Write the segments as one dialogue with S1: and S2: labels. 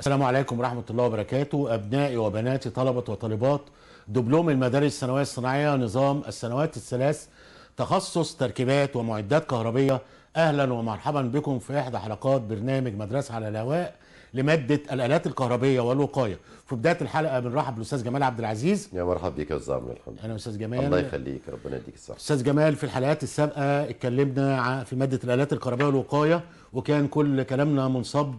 S1: السلام عليكم ورحمة الله وبركاته أبنائي وبناتي طلبة وطالبات دبلوم المدارس الثانوية الصناعية نظام السنوات الثلاث تخصص تركيبات ومعدات كهربية أهلا ومرحبا بكم في إحدى حلقات برنامج مدرسة على الهواء لمادة الآلات الكهربية والوقاية في بداية الحلقة بنرحب بالأستاذ جمال عبد العزيز
S2: يا مرحبا بك يا أستاذ عمرو الحمد أنا أستاذ جمال الله يخليك ربنا يديك الصحة
S1: أستاذ جمال في الحلقات السابقة اتكلمنا في مادة الآلات الكهربية والوقاية وكان كل كلامنا منصب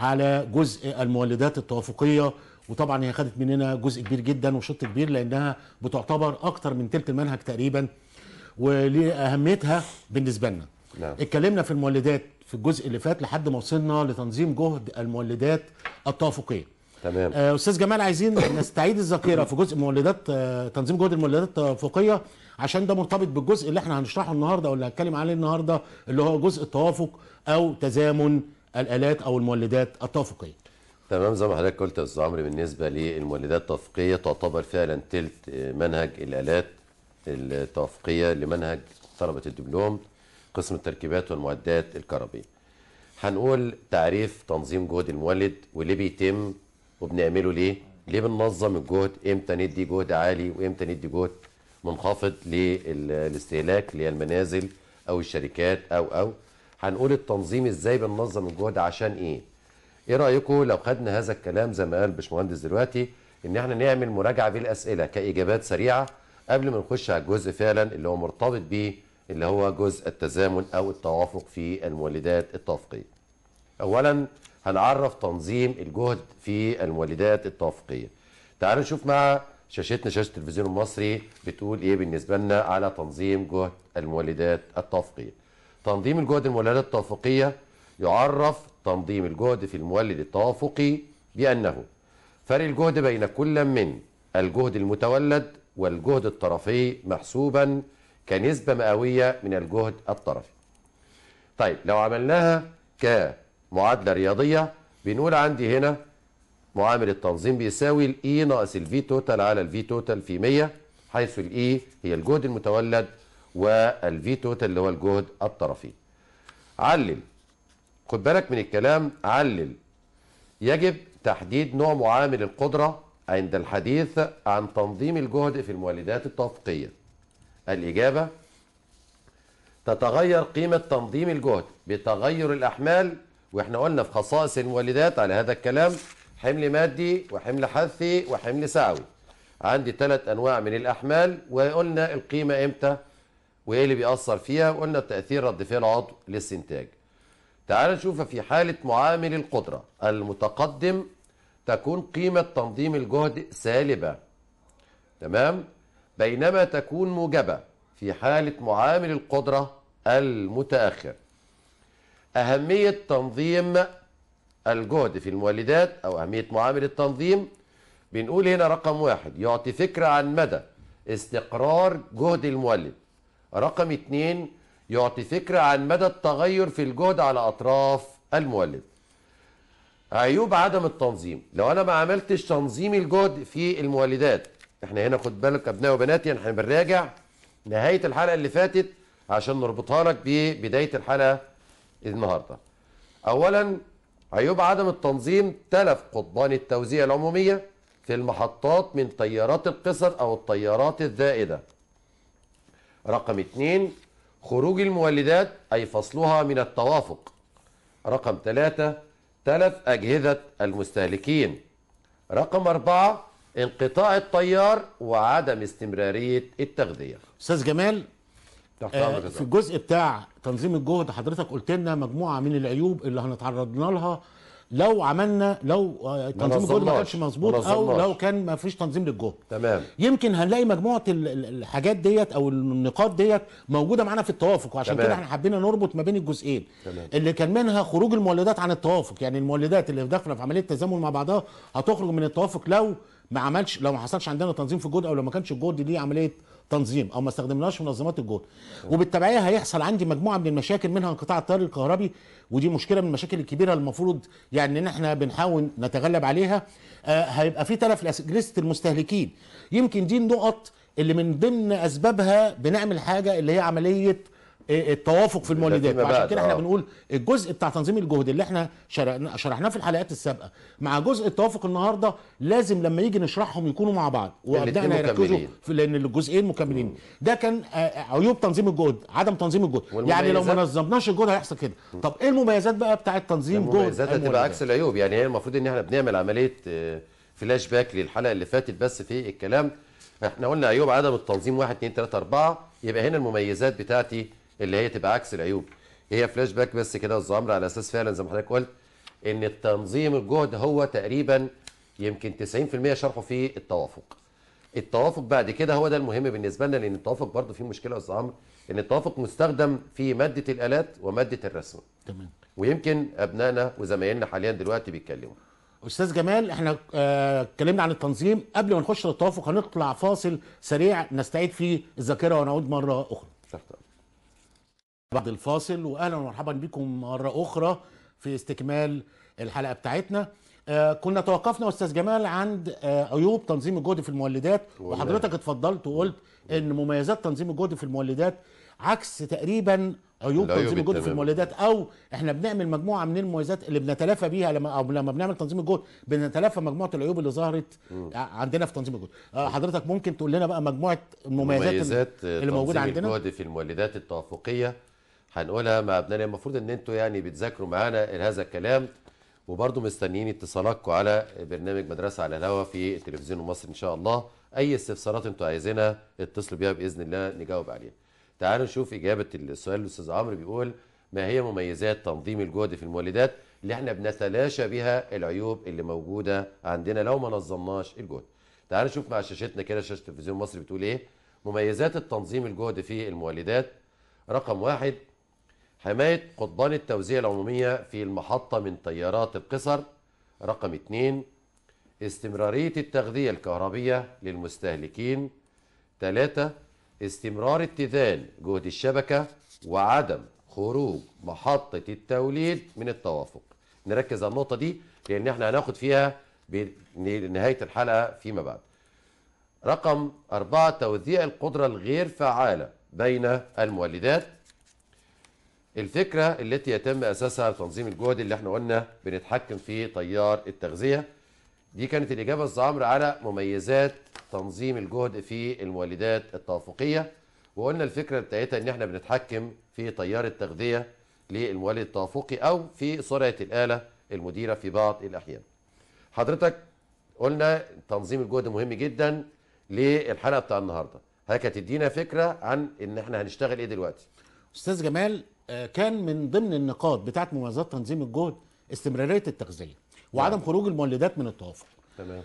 S1: على جزء المولدات التوافقيه وطبعا هي خدت مننا جزء كبير جدا وشوط كبير لانها بتعتبر اكتر من تلت المنهج تقريبا ولاهميتها بالنسبه لنا نعم. اتكلمنا في المولدات في الجزء اللي فات لحد ما وصلنا لتنظيم جهد المولدات التوافقيه تمام آه استاذ جمال عايزين نستعيد الذاكره في جزء مولدات آه تنظيم جهد المولدات التوافقيه عشان ده مرتبط بالجزء اللي احنا هنشرحه النهارده واللي هنتكلم عليه النهارده اللي هو جزء التوافق او تزامن الالات او المولدات التوافقيه
S2: تمام زي ما حضرتك قلت يا استاذ عمرو بالنسبه للمولدات التوافقيه تعتبر فعلا ثلث منهج الالات التوافقيه لمنهج طلبه الدبلوم قسم التركيبات والمعدات الكهربيه. هنقول تعريف تنظيم جهد المولد وليه بيتم وبنعمله ليه؟ ليه بننظم الجهد؟ امتى ندي جهد عالي وامتى ندي جهد منخفض للاستهلاك اللي هي المنازل او الشركات او او هنقول التنظيم ازاي بننظم الجهد عشان ايه ايه رايكم لو خدنا هذا الكلام زي ما قال باشمهندس دلوقتي ان احنا نعمل مراجعه بالاسئله كاجابات سريعه قبل ما نخش على الجزء فعلا اللي هو مرتبط بيه اللي هو جزء التزامن او التوافق في المولدات التوافقيه اولا هنعرف تنظيم الجهد في المولدات التوافقيه تعالوا نشوف مع شاشتنا شاشه التلفزيون المصري بتقول ايه بالنسبه لنا على تنظيم جهد المولدات التوافقيه تنظيم الجهد المولد التوافقية يعرف تنظيم الجهد في المولد التوافقي بأنه فرق الجهد بين كل من الجهد المتولد والجهد الطرفي محسوبا كنسبة مئوية من الجهد الطرفي طيب لو عملناها كمعادلة رياضية بنقول عندي هنا معامل التنظيم بيساوي الاي e ناقص الفي توتال على الفي توتال في 100 حيث الاي e هي الجهد المتولد توتال اللي هو الجهد الطرفي علل خد بالك من الكلام علل يجب تحديد نوع معامل القدرة عند الحديث عن تنظيم الجهد في المولدات الطفقية الإجابة تتغير قيمة تنظيم الجهد بتغير الأحمال وإحنا قلنا في خصائص المولدات على هذا الكلام حمل مادي وحمل حثي وحمل سعوي عندي ثلاث أنواع من الأحمال وقلنا القيمة إمتى؟ وايه اللي بيأثر فيها وقلنا التأثير رد فعل عضو للسنتاج تعال نشوف في حالة معامل القدرة المتقدم تكون قيمة تنظيم الجهد سالبة تمام بينما تكون موجبة في حالة معامل القدرة المتأخر أهمية تنظيم الجهد في المولدات أو أهمية معامل التنظيم بنقول هنا رقم واحد يعطي فكرة عن مدى استقرار جهد المولد رقم اتنين يعطي فكرة عن مدى التغير في الجهد على أطراف المولد عيوب عدم التنظيم لو أنا ما عملتش تنظيم الجهد في المولدات احنا هنا خد بالك أبناء وبناتي احنا بنراجع نهاية الحلقة اللي فاتت عشان نربطها لك ببداية الحلقة النهاردة أولا عيوب عدم التنظيم تلف قضبان التوزيع العمومية في المحطات من طيارات القصر أو الطيارات الزائدة رقم اثنين خروج المولدات أي فصلها من التوافق رقم ثلاثة تلف أجهزة المستهلكين رقم أربعة انقطاع التيار وعدم استمرارية التغذية
S1: أستاذ جمال آه في الجزء بتاع تنظيم الجهد حضرتك قلت لنا مجموعة من العيوب اللي هنتعرضنا لها لو عملنا لو آه، تنظيم الجهد ما كانش مظبوط او لو كان ما فيش تنظيم للجهد تمام يمكن هنلاقي مجموعه الحاجات ديت او النقاط ديت موجوده معانا في التوافق وعشان كده احنا حبينا نربط ما بين الجزئين تمام. اللي كان منها خروج المولدات عن التوافق يعني المولدات اللي داخله في عمليه تزامن مع بعضها هتخرج من التوافق لو ما عملش لو ما حصلش عندنا تنظيم في الجهد او لو ما كانش الجهد دي عمليه تنظيم او ما استخدمناش منظمات الجول وبالتبعيه هيحصل عندي مجموعه من المشاكل منها انقطاع التيار الكهربي ودي مشكله من المشاكل الكبيره المفروض يعني ان احنا بنحاول نتغلب عليها آه هيبقى في تلف لاجهزه المستهلكين يمكن دي النقط اللي من ضمن اسبابها بنعمل حاجه اللي هي عمليه إيه، التوافق في المولدات عشان كده احنا آه. بنقول الجزء بتاع تنظيم الجهد اللي احنا شرحناه في الحلقات السابقه مع جزء التوافق النهارده لازم لما يجي نشرحهم يكونوا مع بعض وابدانا يركزوا في لان الجزئين مكملين ده كان آه، آه، عيوب تنظيم الجهد عدم تنظيم الجهد يعني لو ما نظمناش الجهد هيحصل كده طب ايه المميزات بقى بتاعه تنظيم جهد المميزات هتبقى عكس
S2: العيوب يعني هي المفروض ان احنا بنعمل عمليه فلاش باك للحلقه اللي فاتت بس في الكلام احنا قلنا عيوب عدم التنظيم 1 2 3 4 يبقى هنا المميزات بتاعتي اللي هي تبقى عكس العيوب هي فلاش باك بس كده الزمر على اساس فعلا زي ما حضرتك قلت ان التنظيم الجهد هو تقريبا يمكن 90% شرحه في التوافق التوافق بعد كده هو ده المهم بالنسبه لنا لان التوافق برضه فيه مشكله يا عمرو ان التوافق مستخدم في ماده الالات وماده الرسم تمام ويمكن ابنائنا وزمايلنا حاليا دلوقتي بيتكلموا
S1: استاذ جمال احنا آه، اتكلمنا آه عن التنظيم قبل ما نخش للتوافق هنطلع فاصل سريع نستعيد فيه الذاكره ونعود مره اخرى بعد الفاصل واهلا ومرحبا بكم مره اخرى في استكمال الحلقه بتاعتنا آه كنا توقفنا استاذ جمال عند آه عيوب تنظيم الجهد في المولدات وحضرتك اتفضلت وقلت ان مميزات تنظيم الجهد في المولدات عكس تقريبا عيوب تنظيم الجهد في المولدات او احنا بنعمل مجموعه من المميزات اللي بنتلافى بيها لما او لما بنعمل تنظيم الجهد بنتلافى مجموعه العيوب اللي ظهرت م. عندنا في تنظيم الجهد آه حضرتك ممكن تقول لنا بقى مجموعه المميزات اللي موجوده عندنا مميزات تنظيم الجهد
S2: في المولدات التوافقيه هنقولها مع ابنائنا المفروض ان انتوا يعني بتذاكروا معانا هذا الكلام وبرضه مستنيين اتصالاتكم على برنامج مدرسه على الهوا في التلفزيون المصري ان شاء الله اي استفسارات انتوا عايزينها اتصلوا بيها باذن الله نجاوب عليها تعالوا نشوف اجابه السؤال الاستاذ عمرو بيقول ما هي مميزات تنظيم الجهد في المولدات اللي احنا بنتلاشى بها العيوب اللي موجوده عندنا لو ما نظمناش الجهد تعالوا نشوف مع شاشتنا كده شاشه تلفزيون المصري بتقول ايه مميزات التنظيم الجهد في المولدات رقم واحد حماية قضبان التوزيع العمومية في المحطة من تيارات القصر رقم 2 استمرارية التغذية الكهربية للمستهلكين 3 استمرار اتذان جهد الشبكة وعدم خروج محطة التوليد من التوافق نركز على النقطة دي لأن احنا هناخد فيها بنهاية الحلقة فيما بعد رقم أربعة توزيع القدرة الغير فعالة بين المولدات الفكرة التي يتم أساسها تنظيم الجهد اللي احنا قلنا بنتحكم في تيار التغذية دي كانت الإجابة الزعمر على مميزات تنظيم الجهد في المولدات التوافقية وقلنا الفكرة بتاعتها إن احنا بنتحكم في تيار التغذية للمولد التوافقي أو في سرعة الآلة المديرة في بعض الأحيان حضرتك قلنا تنظيم الجهد مهم جدا للحلقة بتاع النهاردة هكا تدينا فكرة عن إن احنا هنشتغل إيه دلوقتي أستاذ جمال آه، كان
S1: من ضمن النقاط بتاعه مميزات تنظيم الجهد استمراريه التغذيه وعدم نعم. خروج المولدات من التوافق تمام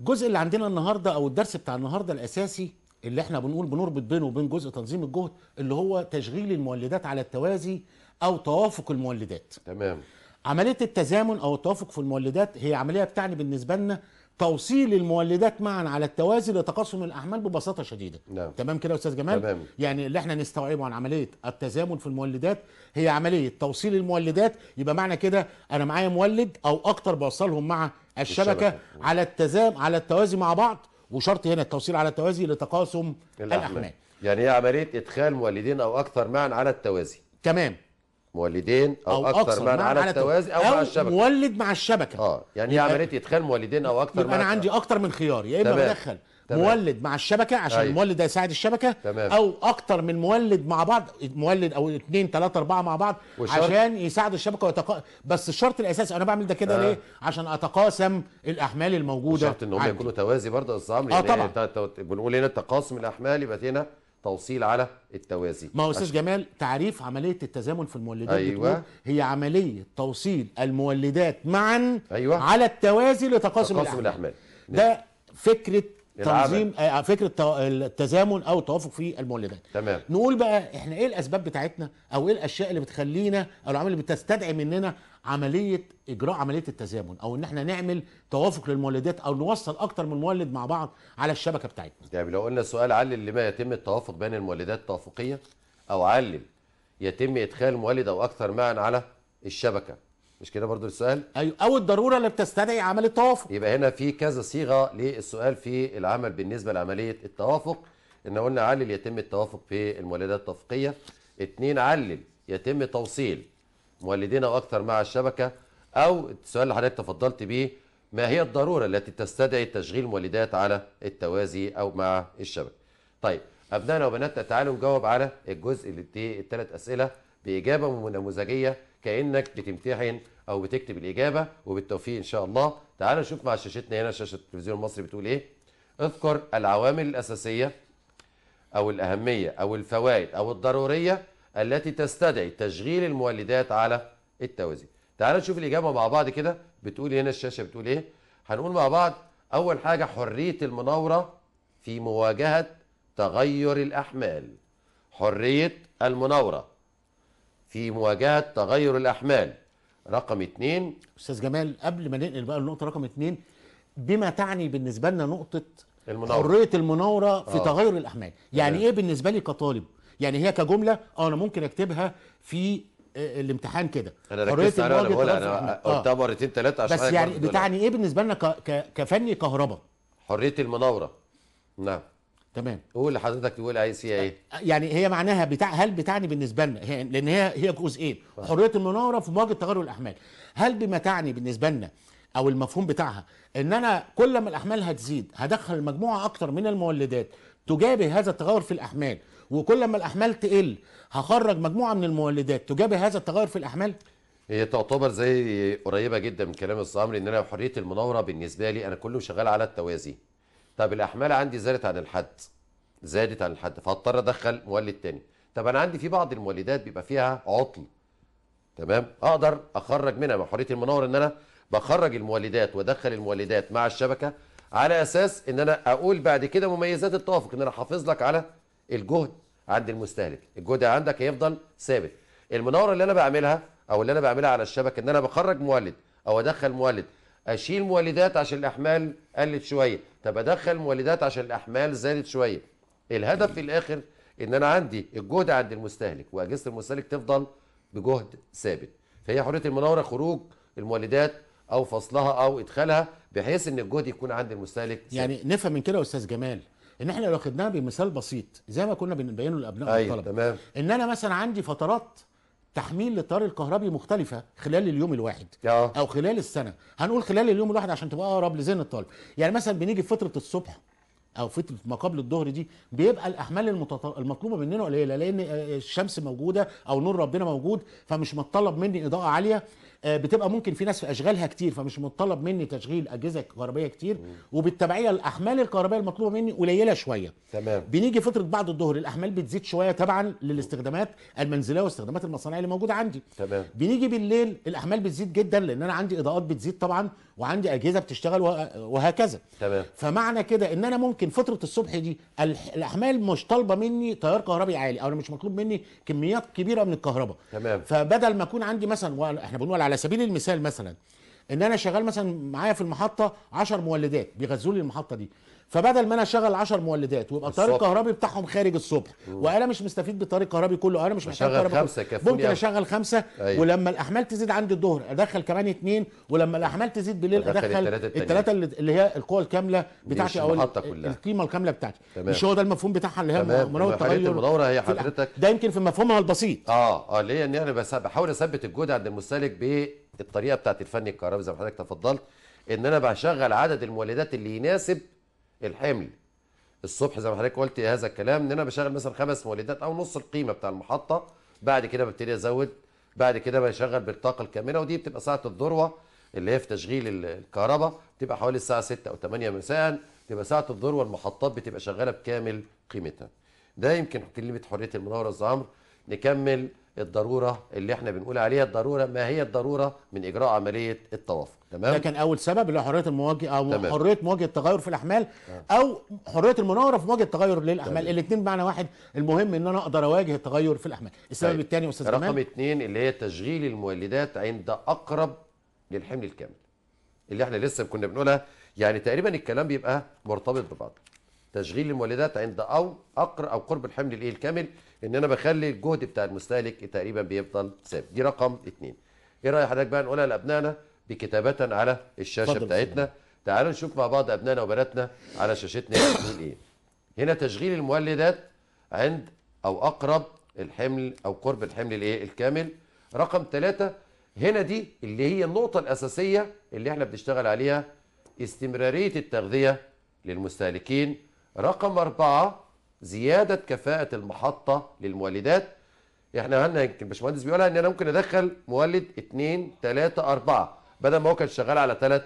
S1: الجزء اللي عندنا النهارده او الدرس بتاع النهارده الاساسي اللي احنا بنقول بنربط بينه وبين جزء تنظيم الجهد اللي هو تشغيل المولدات على التوازي او توافق المولدات تمام عمليه التزامن او التوافق في المولدات هي عمليه بتعني بالنسبه لنا توصيل المولدات معا على التوازي لتقاسم الاعمال ببساطه شديده نعم. تمام كده يا استاذ جمال تمام. يعني اللي احنا نستوعبه عن عمليه التزامن في المولدات هي عمليه توصيل المولدات يبقى معنى كده انا معايا مولد او اكتر بوصلهم مع الشبكه, الشبكة. على التزام على التوازي مع بعض وشرط هنا التوصيل على التوازي لتقاسم
S2: الاحمال يعني هي إيه عمليه ادخال مولدين او اكثر معا على التوازي تمام مولدين او, أو اكثر, من على التوازي او, أو مع الشبكه
S1: مولد مع الشبكه اه يعني هي عمليه ادخال مولدين او اكثر يبقى انا عندي اكثر من خيار يا اما بدخل مولد مع الشبكه عشان أيوة. المولد ده يساعد الشبكه تمام. او اكتر من مولد مع بعض مولد او اثنين ثلاثه اربعه مع بعض والشرط. عشان يساعدوا الشبكه ويتقا... بس الشرط الاساسي انا بعمل ده كده آه. ليه عشان اتقاسم الاحمال الموجوده شرط ان هم يكونوا
S2: توازي برضه يا استاذ عمرو اه طبعا يعني بنقول هنا تقاسم الاحمال يبقى هنا توصيل على التوازي ما هو استاذ
S1: جمال تعريف عمليه التزامن في المولدات أيوة. هي عمليه توصيل المولدات معا أيوة. على التوازي لتقاسم, الاحمال, الاحمال ده نعم. فكره تنظيم آه، آه، فكره التزامن او التوافق في المولدات تمام نقول بقى احنا ايه الاسباب بتاعتنا او ايه الاشياء اللي بتخلينا او العوامل اللي بتستدعي مننا عمليه اجراء عمليه التزامن او ان احنا نعمل توافق للمولدات او نوصل اكتر من مولد مع بعض على الشبكه بتاعتنا.
S2: طيب لو قلنا سؤال علل لما يتم التوافق بين المولدات توافقيه او علل يتم ادخال مولد او اكثر معا على الشبكه مش كده برضو السؤال؟ ايوه او الضروره اللي بتستدعي عمل التوافق. يبقى هنا في كذا صيغه للسؤال في العمل بالنسبه لعمليه التوافق ان قلنا علل يتم التوافق في المولدات التوافقيه. اثنين علل يتم توصيل مولدين او اكثر مع الشبكه او السؤال اللي حضرتك تفضلت بيه ما هي الضروره التي تستدعي تشغيل مولدات على التوازي او مع الشبكه طيب ابنائنا وبناتنا تعالوا نجاوب على الجزء اللي الثلاث اسئله باجابه نموذجيه كانك بتمتحن او بتكتب الاجابه وبالتوفيق ان شاء الله تعالوا نشوف مع شاشتنا هنا شاشه التلفزيون المصري بتقول ايه اذكر العوامل الاساسيه او الاهميه او الفوائد او الضروريه التي تستدعي تشغيل المولدات على التوازي تعالوا نشوف الإجابة مع بعض كده بتقول إيه؟ هنا الشاشة بتقول إيه هنقول مع بعض أول حاجة حرية المناورة في مواجهة تغير الأحمال حرية المناورة في مواجهة تغير الأحمال رقم اتنين أستاذ جمال قبل ما ننقل بقى النقطة
S1: رقم اتنين بما تعني بالنسبة لنا نقطة المناورة. حرية المناورة في آه. تغير الأحمال يعني آه. إيه بالنسبة لي كطالب يعني هي كجمله اه انا ممكن اكتبها في آه، الامتحان كده انا ركزت عليها انا قلتها آه.
S2: مرتين ثلاثه عشان بس يعني بتعني
S1: ايه بالنسبه لنا كفني كهرباء
S2: حريه المناوره نعم تمام قول لحضرتك تقول عايز فيها ايه
S1: آه، يعني هي معناها بتاع هل بتعني بالنسبه لنا هي لان هي هي جزئين إيه؟ حريه المناوره في مواجهه تغير الاحمال هل بما تعني بالنسبه لنا او المفهوم بتاعها ان انا كل ما الاحمال هتزيد هدخل مجموعه اكتر من المولدات تجابه هذا التغير في الاحمال وكل ما الاحمال تقل هخرج مجموعه من المولدات تجابه هذا التغير في الاحمال
S2: هي تعتبر زي قريبه جدا من كلام الصامري ان انا حريه المناوره بالنسبه لي انا كله شغال على التوازي طب الاحمال عندي زادت عن الحد زادت عن الحد فاضطر ادخل مولد تاني طب انا عندي في بعض المولدات بيبقى فيها عطل تمام اقدر اخرج منها من حريه المناوره ان انا بخرج المولدات وادخل المولدات مع الشبكه على اساس ان انا اقول بعد كده مميزات التوافق ان انا حافظ لك على الجهد عند المستهلك الجهد عندك هيفضل ثابت المناوره اللي انا بعملها او اللي انا بعملها على الشبكه ان انا بخرج مولد او ادخل مولد اشيل مولدات عشان الاحمال قلت شويه طب ادخل مولدات عشان الاحمال زادت شويه الهدف في الاخر ان انا عندي الجهد عند المستهلك واجهزه المستهلك تفضل بجهد ثابت فهي حريه المناوره خروج المولدات او فصلها او ادخالها بحيث ان الجهد يكون عند المستهلك يعني ثابت. يعني نفهم من كده يا استاذ جمال ان احنا لو خدناها بمثال
S1: بسيط زي ما كنا بنبينه لابناء أيوة الطلبه تمام. ان انا مثلا عندي فترات تحميل للتيار الكهربي مختلفة خلال اليوم الواحد أوه. أو خلال السنة هنقول خلال اليوم الواحد عشان تبقى أقرب لذهن الطالب يعني مثلا بنيجي في فترة الصبح أو فترة ما قبل الظهر دي بيبقى الأحمال المتط... المطلوبة مننا قليلة لأن الشمس موجودة أو نور ربنا موجود فمش متطلب مني إضاءة عالية آه، بتبقى ممكن في ناس في اشغالها كتير فمش متطلب مني تشغيل اجهزه كهربائيه كتير وبالتبعيه الاحمال الكهربائيه المطلوبه مني قليله شويه تمام بنيجي فتره بعد الظهر الاحمال بتزيد شويه طبعا للاستخدامات المنزليه واستخدامات المصانعيه اللي موجوده عندي تمام بنيجي بالليل الاحمال بتزيد جدا لان انا عندي اضاءات بتزيد طبعا وعندي اجهزه بتشتغل وهكذا تمام فمعنى كده ان انا ممكن فتره الصبح دي الاحمال مش طالبه مني تيار كهربي عالي او انا مش مطلوب مني كميات كبيره من الكهرباء تمام فبدل ما اكون عندي مثلا احنا بنقول على على سبيل المثال مثلا ان انا شغال مثلا معايا في المحطه 10 مولدات بيغذوا لي المحطه دي فبدل ما انا اشغل 10 مولدات ويبقى الطريق الكهربي بتاعهم خارج الصبح وانا مش مستفيد بالطريق الكهربي كله انا مش محتاج كهرباء خمسه كفوني ممكن اشغل خمسه أيوة. ولما الاحمال تزيد عند الظهر ادخل كمان اثنين ولما الاحمال تزيد بالليل ادخل الثلاثه اللي هي القوه الكامله بتاعتي او القيمه الكامله بتاعتي تمام. مش هو ده المفهوم بتاعها اللي هي مراوغ التغير المدوره هي حضرتك
S2: ده يمكن في مفهومها البسيط اه اه هي ان انا بحاول اثبت الجهد عند المستهلك ب الطريقه بتاعت الفني الكهربي زي ما حضرتك تفضلت ان انا بشغل عدد المولدات اللي يناسب الحمل الصبح زي ما حضرتك قلت هذا الكلام ان انا بشغل مثلا خمس مولدات او نص القيمه بتاع المحطه بعد كده ببتدي ازود بعد كده بشغل بالطاقه الكامله ودي بتبقى ساعه الذروه اللي هي في تشغيل الكهرباء بتبقى حوالي الساعه 6 او 8 مساء تبقى ساعه الذروه المحطات بتبقى شغاله بكامل قيمتها ده يمكن كلمه حريه المناوره الزهمر نكمل الضروره اللي احنا بنقول عليها الضروره ما هي الضروره من اجراء عمليه التوافق تمام ده كان
S1: اول سبب اللي هو حريه المواجهه او تمام. حريه مواجهه التغير في الاحمال آه. او حريه المناوره في مواجهه التغير للاحمال الاثنين بمعنى واحد المهم ان انا اقدر اواجه التغير في الاحمال السبب طيب. الثاني يا استاذ رقم
S2: اثنين اللي هي تشغيل المولدات عند اقرب للحمل الكامل اللي احنا لسه كنا بنقولها يعني تقريبا الكلام بيبقى مرتبط ببعض تشغيل المولدات عند او اقر او قرب الحمل الايه الكامل ان انا بخلي الجهد بتاع المستهلك تقريبا بيفضل ثابت دي رقم اثنين ايه راي حضرتك بقى نقولها لابنائنا بكتابه على الشاشه بتاعتنا تعالوا نشوف مع بعض ابنائنا وبناتنا على شاشتنا بتقول ايه هنا تشغيل المولدات عند او اقرب الحمل او قرب الحمل الايه الكامل رقم ثلاثة هنا دي اللي هي النقطة الأساسية اللي احنا بنشتغل عليها استمرارية التغذية للمستهلكين رقم أربعة زيادة كفاءة المحطة للمولدات احنا قلنا يمكن الباشمهندس بيقولها ان انا ممكن ادخل مولد 2 3 4 بدل ما هو كان شغال على ثلاث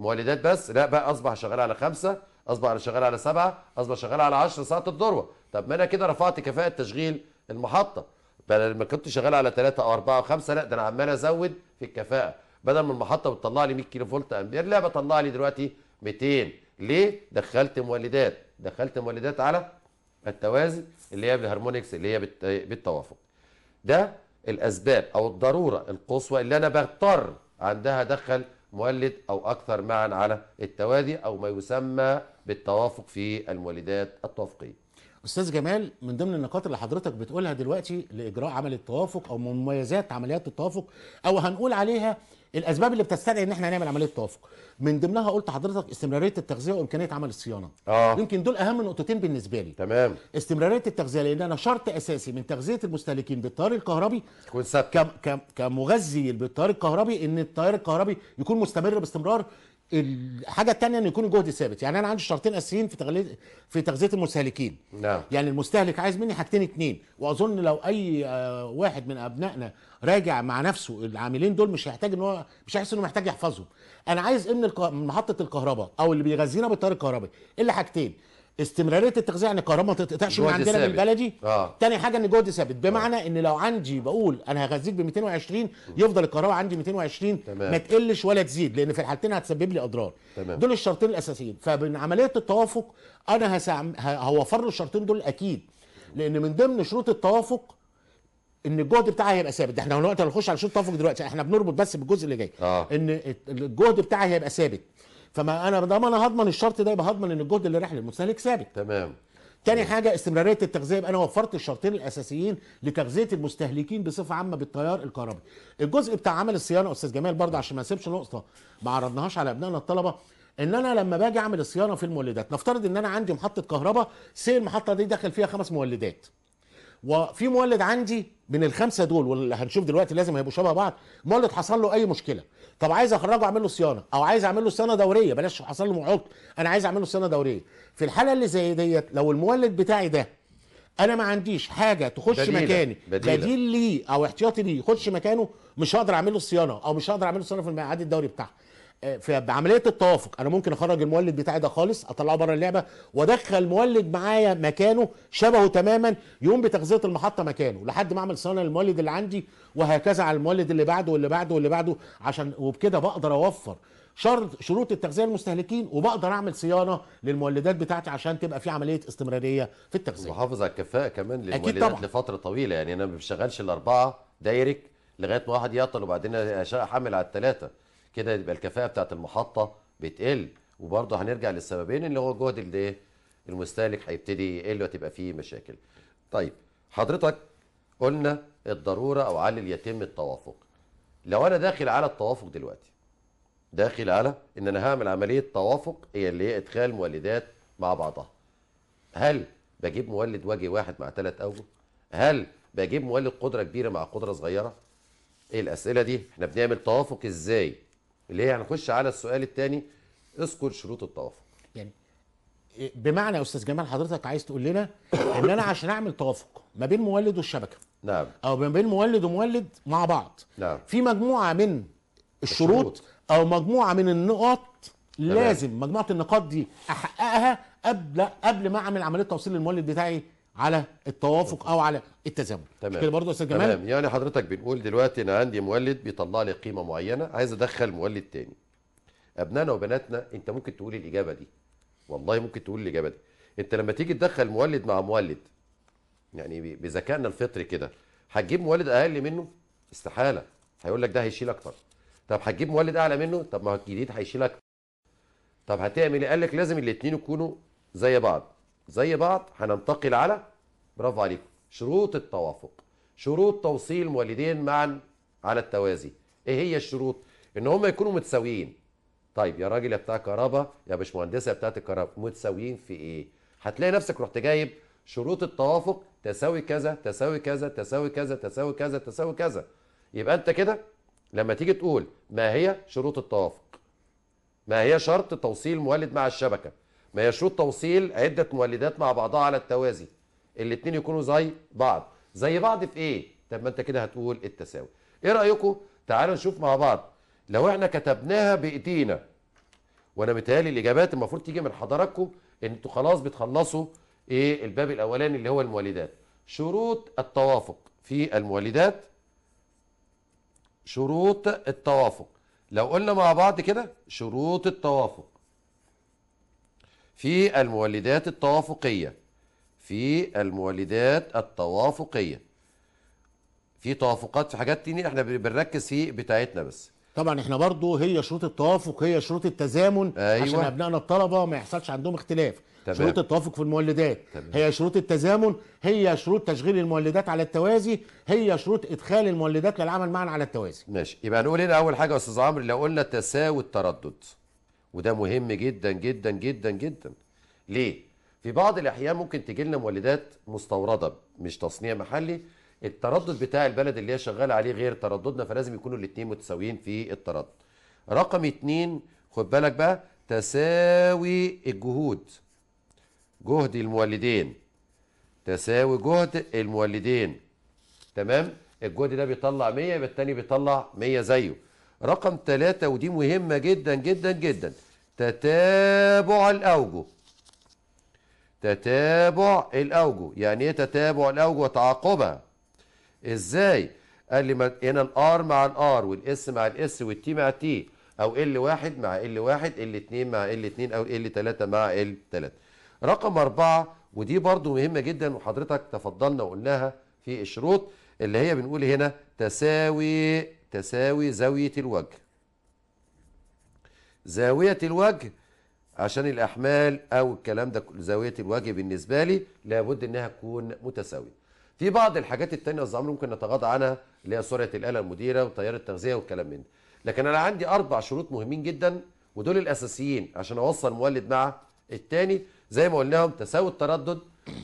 S2: مولدات بس لا بقى اصبح شغال على خمسه اصبح شغال على سبعه اصبح شغال على 10 ساعات الذروه طب ما انا كده رفعت كفاءه تشغيل المحطه بدل ما كنت شغال على ثلاثه او اربعه او خمسه لا ده انا عمال ازود في الكفاءه بدل ما المحطه بتطلع لي 100 كيلو فولت امبير لا بطلع لي دلوقتي 200 ليه دخلت مولدات دخلت مولدات على التوازي اللي هي بالهارمونكس اللي هي بالتوافق ده الاسباب او الضروره القصوى اللي انا بضطر عندها ادخل مولد او اكثر معا على التوازي او ما يسمى بالتوافق في المولدات التوافقيه
S1: استاذ جمال من ضمن النقاط اللي حضرتك بتقولها دلوقتي لاجراء عمل التوافق او مميزات عمليات التوافق او هنقول عليها الاسباب اللي بتستدعي ان احنا نعمل عمليه توافق من ضمنها قلت لحضرتك استمراريه التغذيه وامكانيه عمل الصيانه آه. يمكن دول اهم نقطتين بالنسبه لي تمام استمراريه التغذيه لان انا شرط اساسي من تغذيه المستهلكين بالتيار الكهربي يكون ثابت كمغذي بالتيار الكهربي ان التيار الكهربي يكون مستمر باستمرار الحاجه الثانيه ان يكون الجهد ثابت يعني انا عندي شرطين اساسيين في تغلي... في تغذيه المستهلكين نعم. يعني المستهلك عايز مني حاجتين اتنين واظن لو اي آه، واحد من ابنائنا راجع مع نفسه العاملين دول مش هيحتاج ان هو مش هيحس انه محتاج يحفظهم انا عايز ان الك... محطه الكهرباء او اللي بيغذينا بالتيار الكهربائي الا حاجتين استمراريه التغذيه يعني كهرباء ما تتقطعش من عندنا من بلدي آه. تاني حاجه ان جهد ثابت بمعنى آه. ان لو عندي بقول انا هغذيك ب 220 يفضل الكهرباء عندي 220 تمام. ما تقلش ولا تزيد لان في الحالتين هتسبب لي اضرار تمام. دول الشرطين الاساسيين فمن عمليه التوافق انا هسعم... هوفر له الشرطين دول اكيد لان من ضمن شروط التوافق ان الجهد بتاعها هيبقى ثابت احنا دلوقتي هنخش على شروط التوافق دلوقتي احنا بنربط بس بالجزء اللي جاي آه. ان الجهد بتاعها هيبقى ثابت فما انا ما انا هضمن الشرط ده يبقى هضمن ان الجهد اللي رايح للمستهلك ثابت تمام تاني حاجة استمرارية التغذية يبقى أنا وفرت الشرطين الأساسيين لتغذية المستهلكين بصفة عامة بالتيار الكهربي. الجزء بتاع عمل الصيانة أستاذ جمال برضه عشان ما أسيبش نقطة ما عرضناهاش على أبنائنا الطلبة ان انا لما باجي اعمل الصيانه في المولدات نفترض ان انا عندي محطه كهرباء سي المحطه دي داخل فيها خمس مولدات وفي مولد عندي من الخمسه دول واللي هنشوف دلوقتي لازم هيبقوا شبه بعض مولد حصل له اي مشكله طب عايز اخرجه اعمل له صيانه او عايز اعمل له صيانه دوريه بلاش حصل له عطل انا عايز اعمل له صيانه دوريه في الحاله اللي زي ديت لو المولد بتاعي ده انا ما عنديش حاجه تخش بديلة. مكاني بديلة. بديل ليه او احتياطي ليه يخش مكانه مش هقدر اعمل له صيانه او مش هقدر اعمل له صيانه في الميعاد الدوري بتاعها في بعمليه التوافق انا ممكن اخرج المولد بتاعي ده خالص اطلعه بره اللعبه وادخل مولد معايا مكانه شبهه تماما يقوم بتغذيه المحطه مكانه لحد ما اعمل صيانه للمولد اللي عندي وهكذا على المولد اللي بعده واللي بعده واللي بعده عشان وبكده بقدر اوفر شرط شروط التغذيه للمستهلكين وبقدر اعمل صيانه للمولدات بتاعتي عشان تبقى في عمليه استمراريه
S2: في التغذيه وحافظ على الكفاءه كمان للمولدات لفتره طويله يعني انا ما بشتغلش الاربعه دايركت لغايه ما واحد يعطل وبعدين حامل على الثلاثه كده يبقى الكفاءه بتاعه المحطه بتقل وبرضه هنرجع للسببين اللي هو جهد الايه المستهلك هيبتدي يقل وتبقى فيه مشاكل طيب حضرتك قلنا الضروره او علل يتم التوافق لو انا داخل على التوافق دلوقتي داخل على ان انا هعمل عمليه توافق هي اللي هي ادخال مولدات مع بعضها هل بجيب مولد وجه واحد مع ثلاث اوجه هل بجيب مولد قدره كبيره مع قدره صغيره ايه الاسئله دي احنا بنعمل توافق ازاي اللي هي هنخش على السؤال الثاني اذكر شروط التوافق
S1: يعني إيه، بمعنى يا استاذ جمال حضرتك عايز تقول لنا ان انا عشان اعمل توافق ما بين مولد والشبكه نعم او ما بين مولد ومولد مع بعض نعم في مجموعه من الشروط, الشروط. او مجموعه من النقط لازم مجموعه النقاط دي احققها قبل قبل ما اعمل عمليه توصيل للمولد بتاعي على التوافق او على التزامن تمام كده برضه يا استاذ جمال تمام
S2: يعني حضرتك بنقول دلوقتي انا عندي مولد بيطلع لي قيمه معينه عايز ادخل مولد تاني ابنائنا وبناتنا انت ممكن تقول الاجابه دي والله ممكن تقول الاجابه دي انت لما تيجي تدخل مولد مع مولد يعني بذكائنا الفطري كده هتجيب مولد اقل منه استحاله هيقول لك ده هيشيل اكتر طب هتجيب مولد اعلى منه طب ما هو الجديد هيشيل اكتر طب هتعمل ايه قال لك لازم الاثنين يكونوا زي بعض زي بعض هننتقل على برافو عليكم شروط التوافق شروط توصيل والدين معا على التوازي ايه هي الشروط ان هم يكونوا متساويين طيب يا راجل يا بتاع كهرباء يا باشمهندسه بتاعت الكهرباء متساويين في ايه هتلاقي نفسك رحت جايب شروط التوافق تساوي كذا تساوي كذا تساوي كذا تساوي كذا تساوي كذا يبقى انت كده لما تيجي تقول ما هي شروط التوافق ما هي شرط توصيل مولد مع الشبكه ما هي شروط توصيل عده مولدات مع بعضها على التوازي الاثنين يكونوا زي بعض زي بعض في ايه طب ما انت كده هتقول التساوي ايه رايكم تعالوا نشوف مع بعض لو احنا كتبناها بايدينا وانا متهيألي الاجابات المفروض تيجي من حضراتكم ان انتوا خلاص بتخلصوا ايه الباب الاولاني اللي هو المولدات شروط التوافق في المولدات شروط التوافق لو قلنا مع بعض كده شروط التوافق في المولدات التوافقيه في المولدات التوافقيه في توافقات في حاجات تانية احنا بنركز في بتاعتنا بس طبعا
S1: احنا برضو هي شروط التوافق هي شروط
S2: التزامن
S1: أيوة. عشان ابنائنا الطلبه ما يحصلش عندهم اختلاف تمام. شروط التوافق في المولدات تمام. هي شروط التزامن هي شروط تشغيل المولدات على التوازي هي شروط ادخال المولدات للعمل معا على التوازي
S2: ماشي يبقى هنقول هنا اول حاجه يا استاذ عمرو لو قلنا تساوي التردد وده مهم جدا جدا جدا جدا ليه في بعض الاحيان ممكن تجي لنا مولدات مستورده مش تصنيع محلي التردد بتاع البلد اللي هي شغاله عليه غير ترددنا فلازم يكونوا الاثنين متساويين في التردد رقم اتنين خد بالك بقى تساوي الجهود جهد المولدين تساوي جهد المولدين تمام الجهد ده بيطلع 100 يبقى الثاني بيطلع 100 زيه رقم ثلاثة ودي مهمة جدا جدا جدا تتابع الأوجه تتابع الاوجه يعني ايه تتابع الاوجه وتعاقبها ازاي قال لي هنا الار مع الار والاس مع الاس والتي مع تي او ال واحد مع ال واحد ال اتنين مع ال اتنين او ال تلاتة مع ال تلاتة رقم اربعة ودي برضو مهمة جدا وحضرتك تفضلنا وقلناها في الشروط اللي هي بنقول هنا تساوي تساوي زاوية الوجه زاوية الوجه عشان الاحمال او الكلام ده زاويه الوجه بالنسبه لي لابد انها تكون متساويه في بعض الحاجات التانية الزعامل ممكن نتغاضى عنها اللي هي سرعه الاله المديره وتيار التغذيه والكلام من ده لكن انا عندي اربع شروط مهمين جدا ودول الاساسيين عشان اوصل مولد مع التاني زي ما قلناهم تساوي التردد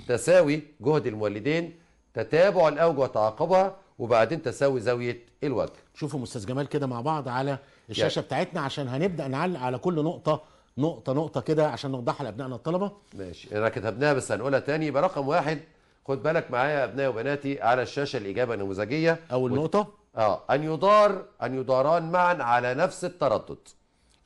S2: تساوي جهد المولدين تتابع الاوجه وتعاقبها وبعدين تساوي زاويه الوجه شوفوا استاذ جمال كده مع بعض على الشاشه يعني. بتاعتنا عشان هنبدا نعلق على كل
S1: نقطه نقطه نقطه كده عشان نوضحها لابنائنا الطلبه
S2: ماشي انا إيه كتبناها بس هنقولها تاني يبقى رقم واحد خد بالك معايا يا ابنائي وبناتي على الشاشه الاجابه النموذجيه اول وت... نقطه اه ان يدار ان يداران معا على نفس التردد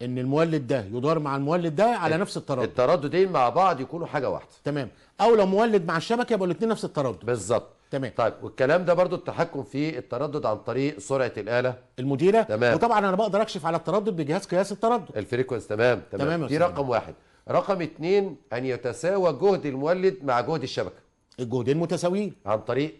S2: ان المولد ده يدار مع المولد ده على نفس التردد الترددين مع بعض يكونوا حاجه واحده تمام او لو مولد مع الشبكه يبقوا الاثنين نفس التردد بالظبط تمام طيب والكلام ده برضو التحكم في التردد عن طريق سرعه الاله المديره تمام وطبعا انا بقدر اكشف على التردد بجهاز قياس التردد الفريكونس تمام تمام, تمام دي رقم واحد رقم اثنين ان يتساوى جهد المولد مع جهد الشبكه الجهدين متساويين عن طريق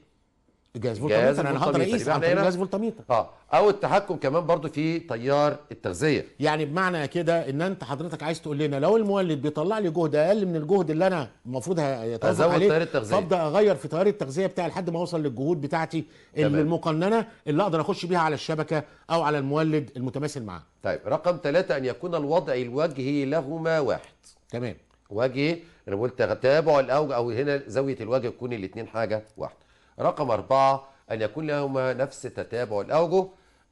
S2: جهاز فولتاميتر انا هقدر اقيس عن جهاز فولتاميتر اه او التحكم كمان برضو في تيار التغذيه يعني بمعنى كده ان
S1: انت حضرتك عايز تقول لنا لو المولد بيطلع لي جهد اقل من الجهد اللي انا المفروض هيتوافق عليه تيار التغذيه فابدا اغير في تيار التغذيه بتاعي لحد ما اوصل للجهود بتاعتي اللي المقننه اللي اقدر
S2: اخش بيها على الشبكه او على المولد المتماثل معاه طيب رقم ثلاثة ان يكون الوضع الوجهي لهما واحد تمام وجهي انا بقول تتابع الاوجه او هنا زاويه الوجه تكون الاثنين حاجه واحده رقم أربعة أن يكون لهما نفس تتابع الأوجه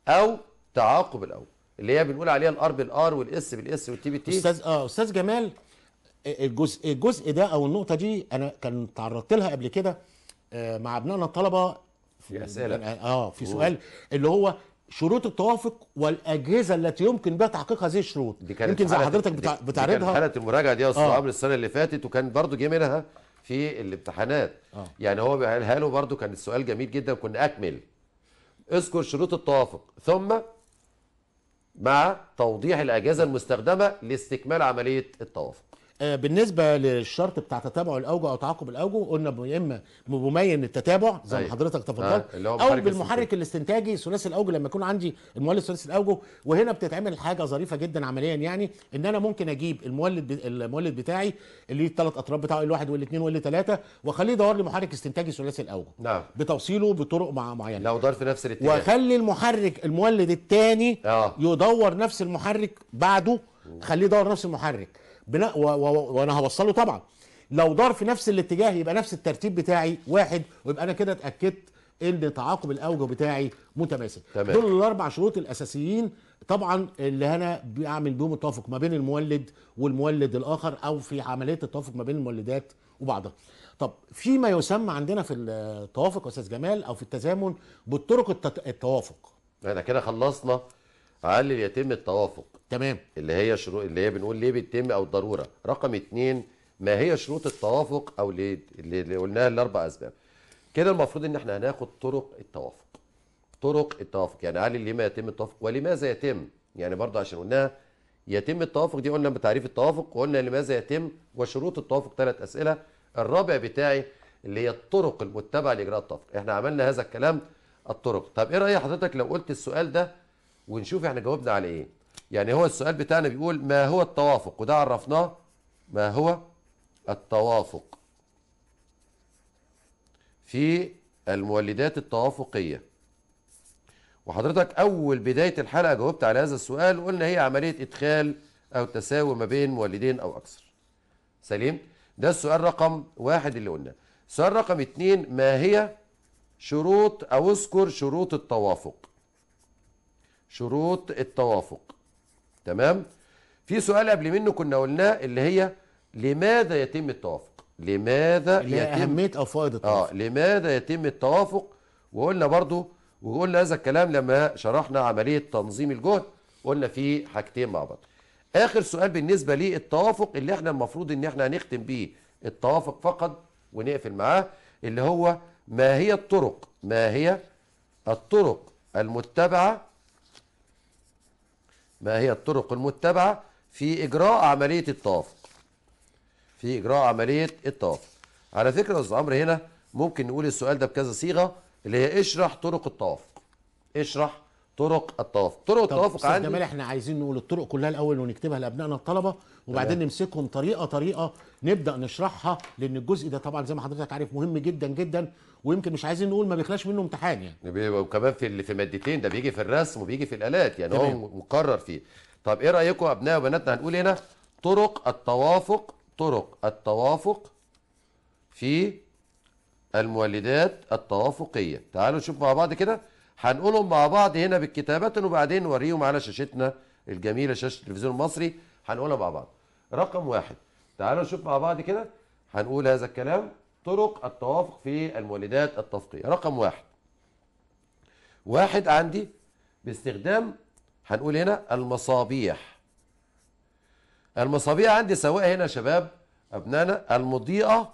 S2: أو تعاقب الأوجه اللي هي بنقول عليها الار بالار والاس بالاس والتي بالتي استاذ
S1: اه استاذ جمال الجزء الجزء ده او النقطه دي انا كان تعرضت لها قبل كده آه، مع ابنائنا الطلبه في اسئله اه في سؤال اللي هو شروط التوافق والاجهزه التي يمكن بها تحقيق هذه الشروط دي كانت يمكن زي حضرتك بتعرضها دي كانت حاله المراجعه
S2: دي يا استاذ آه. عمرو السنه اللي فاتت وكان برضو جه منها في الامتحانات أوه. يعني هو قالها له برده كان السؤال جميل جدا كنا اكمل اذكر شروط التوافق ثم مع توضيح الاجهزه المستخدمه لاستكمال عمليه التوافق
S1: آه، بالنسبه للشرط بتاع تتابع الاوجه او تعاقب الاوجه قلنا يا اما بمين التتابع زي ما أيوة. حضرتك تفضلت آه. او بالمحرك الاستنتاجي ثلاثي الاوجه لما يكون عندي المولد ثلاثي الاوجه وهنا بتتعمل حاجه ظريفه جدا عمليا يعني ان انا ممكن اجيب المولد المولد بتاعي اللي الثلاث اطراف بتاعه الواحد والاثنين والثلاثه واخليه يدور لي محرك استنتاجي ثلاثي الاوجه نعم بتوصيله بطرق مع معينه لو دار في نفس الاتجاه واخلي المحرك المولد الثاني آه. يدور نفس المحرك بعده خليه يدور نفس المحرك بناء وانا هوصله طبعا لو دار في نفس الاتجاه يبقى نفس الترتيب بتاعي واحد ويبقى انا كده اتاكدت ان تعاقب الاوجه بتاعي متماسك تمام. دول الاربع شروط الاساسيين طبعا اللي انا بعمل بيهم التوافق ما بين المولد والمولد الاخر او في عمليه التوافق ما بين المولدات وبعضها طب في ما يسمى عندنا في التوافق يا استاذ جمال او في التزامن بالطرق التوافق
S2: احنا كده خلصنا على يتم التوافق تمام اللي هي شروط اللي هي بنقول ليه بتتم او الضروره رقم اتنين ما هي شروط التوافق او اللي, اللي قلناها الاربع اسباب كده المفروض ان احنا هناخد طرق التوافق طرق التوافق يعني هل لما يتم التوافق ولماذا يتم يعني برضه عشان قلناها يتم التوافق دي قلنا بتعريف التوافق وقلنا لماذا يتم وشروط التوافق ثلاث اسئله الرابع بتاعي اللي هي الطرق المتبعه لاجراء التوافق احنا عملنا هذا الكلام الطرق طب ايه راي حضرتك لو قلت السؤال ده ونشوف احنا جاوبنا على ايه يعني هو السؤال بتاعنا بيقول ما هو التوافق وده عرفناه ما هو التوافق في المولدات التوافقية وحضرتك أول بداية الحلقة جاوبت على هذا السؤال وقلنا هي عملية إدخال أو تساوي ما بين مولدين أو أكثر سليم ده السؤال رقم واحد اللي قلنا السؤال رقم اتنين ما هي شروط أو اذكر شروط التوافق شروط التوافق تمام في سؤال قبل منه كنا قلناه اللي هي لماذا يتم التوافق لماذا اللي يتم اهميه او فائده آه، التوافق اه لماذا يتم التوافق وقلنا برضو وقلنا هذا الكلام لما شرحنا عمليه تنظيم الجهد قلنا في حاجتين مع بعض اخر سؤال بالنسبه للتوافق اللي احنا المفروض ان احنا هنختم بيه التوافق فقط ونقفل معاه اللي هو ما هي الطرق ما هي الطرق المتبعه ما هي الطرق المتبعة في إجراء عملية الطواف في إجراء عملية الطواف على فكرة يا أستاذ عمرو هنا ممكن نقول السؤال ده بكذا صيغة اللي هي اشرح طرق الطواف اشرح طرق التوافق طرق التوافق عندي جمال احنا
S1: عايزين نقول الطرق كلها الاول ونكتبها لابنائنا الطلبه وبعدين نمسكهم طريقه طريقه نبدا نشرحها لان الجزء ده طبعا زي ما حضرتك عارف مهم جدا جدا ويمكن مش عايزين نقول ما بيخلاش منه امتحان
S2: يعني وكمان في اللي في مادتين ده بيجي في الرسم وبيجي في الالات يعني هو مقرر فيه طب ايه رايكم ابناء وبناتنا هنقول هنا طرق التوافق طرق التوافق في المولدات التوافقيه تعالوا نشوف مع بعض كده هنقولهم مع بعض هنا بالكتابات وبعدين نوريهم على شاشتنا الجميلة شاشة التلفزيون المصري هنقولها مع بعض رقم واحد تعالوا نشوف مع بعض كده هنقول هذا الكلام طرق التوافق في المولدات التفقية رقم واحد واحد عندي باستخدام هنقول هنا المصابيح المصابيح عندي سواء هنا شباب أبنائنا المضيئة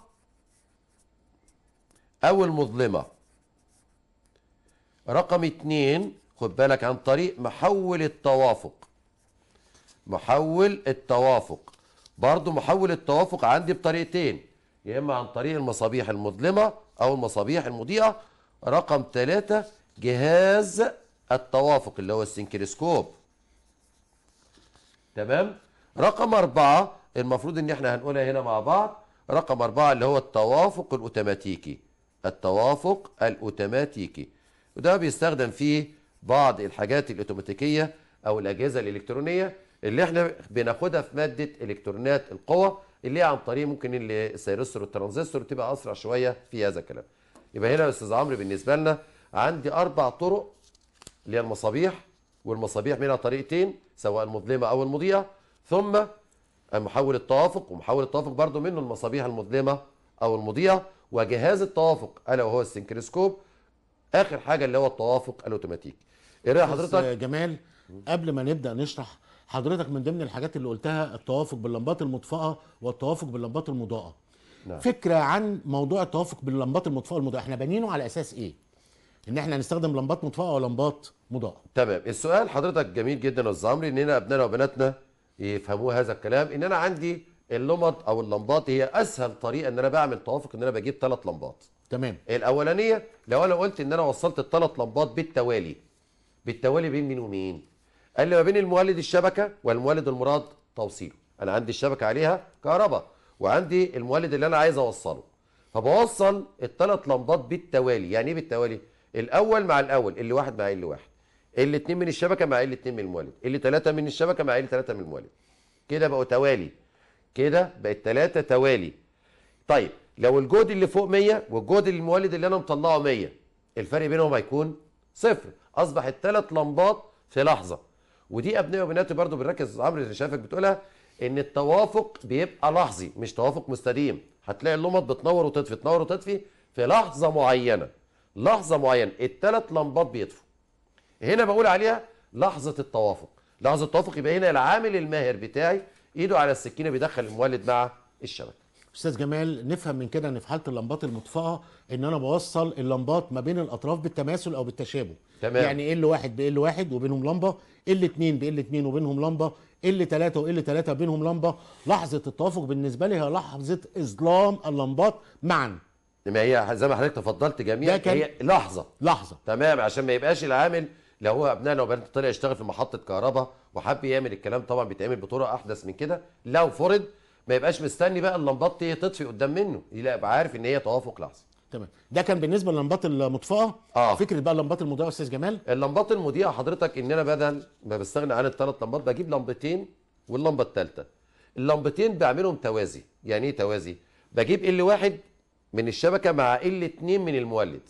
S2: أو المظلمة رقم اتنين خد بالك عن طريق محول التوافق محول التوافق برضو محول التوافق عندي بطريقتين يا اما عن طريق المصابيح المظلمه او المصابيح المضيئه رقم ثلاثة جهاز التوافق اللي هو السنكريسكوب تمام رقم أربعة المفروض ان احنا هنقولها هنا مع بعض رقم أربعة اللي هو التوافق الأوتوماتيكي التوافق الأوتوماتيكي وده بيستخدم فيه بعض الحاجات الاوتوماتيكيه او الاجهزه الالكترونيه اللي احنا بناخدها في ماده الكترونات القوى اللي هي عن طريق ممكن السيرستور والترانزستور تبقى اسرع شويه في هذا الكلام يبقى هنا يا استاذ عمرو بالنسبه لنا عندي اربع طرق اللي هي المصابيح والمصابيح منها طريقتين سواء المظلمه او المضيئه ثم محول التوافق ومحول التوافق برضو منه المصابيح المظلمه او المضيئه وجهاز التوافق الا وهو السنكريسكوب اخر حاجه اللي هو التوافق الاوتوماتيك ايه حضرتك جمال
S1: قبل ما نبدا نشرح حضرتك من ضمن الحاجات اللي قلتها التوافق باللمبات المطفاه والتوافق باللمبات المضاءه نعم. فكره عن موضوع التوافق باللمبات المطفاه والمضاءه احنا بنينه على اساس ايه ان احنا نستخدم لمبات مطفاه او لمبات
S2: مضاءه تمام السؤال حضرتك جميل جدا يا اننا ابنائنا وبناتنا يفهموا هذا الكلام ان انا عندي اللمط او اللمبات هي اسهل طريقه ان انا بعمل توافق ان انا بجيب ثلاث لمبات تمام الاولانيه لو انا قلت ان انا وصلت الثلاث لمبات بالتوالي بالتوالي بين مين ومين قال لي ما بين المولد الشبكه والمولد المراد توصيله انا عندي الشبكه عليها كهرباء وعندي المولد اللي انا عايز اوصله فبوصل الثلاث لمبات بالتوالي يعني ايه بالتوالي الاول مع الاول اللي واحد مع اللي واحد اللي اتنين من الشبكه مع اللي اتنين من المولد اللي ثلاثه من الشبكه مع اللي ثلاثه من المولد كده بقوا توالي كده بقت 3 توالي طيب لو الجهد اللي فوق 100 والجهد المولد اللي انا مطلعه 100 الفرق بينهم هيكون صفر اصبح الثلاث لمبات في لحظه ودي ابنائي وبناتي برضو بنركز عمرو اللي شافك بتقولها ان التوافق بيبقى لحظي مش توافق مستديم هتلاقي اللمبات بتنور وتطفي تنور وتطفي في لحظه معينه لحظه معينه الثلاث لمبات بيطفوا هنا بقول عليها لحظه التوافق لحظه التوافق يبقى هنا العامل الماهر بتاعي ايده على السكينه بيدخل المولد مع الشبكه
S1: استاذ جمال نفهم من كده ان في حاله اللمبات المطفاه ان انا بوصل اللمبات ما بين الاطراف بالتماثل او بالتشابه تمام. يعني إيه ال واحد بال واحد وبينهم لمبه ال اتنين بال اتنين وبينهم لمبه ال تلاته وال تلاته بينهم لمبه لحظه التوافق بالنسبه لي هي لحظه اظلام اللمبات معا
S2: ما هي زي ما حضرتك تفضلت جميعا هي لحظه لحظه تمام عشان ما يبقاش العامل لو هو ابناء لو بنت طلع يشتغل في محطه كهرباء وحب يعمل الكلام طبعا بيتعمل بطرق احدث من كده لو فرض ما يبقاش مستني بقى اللمبات تطفي قدام منه يبقى عارف ان هي توافق لحظي تمام ده كان بالنسبه للمبات المطفاه آه. فكره بقى اللمبات المضيئه استاذ جمال اللمبات المضيئه حضرتك ان انا بدل ما بستغنى عن الثلاث لمبات بجيب لمبتين واللمبه الثالثه اللمبتين بعملهم توازي يعني ايه توازي بجيب ال1 من الشبكه مع ال2 من المولد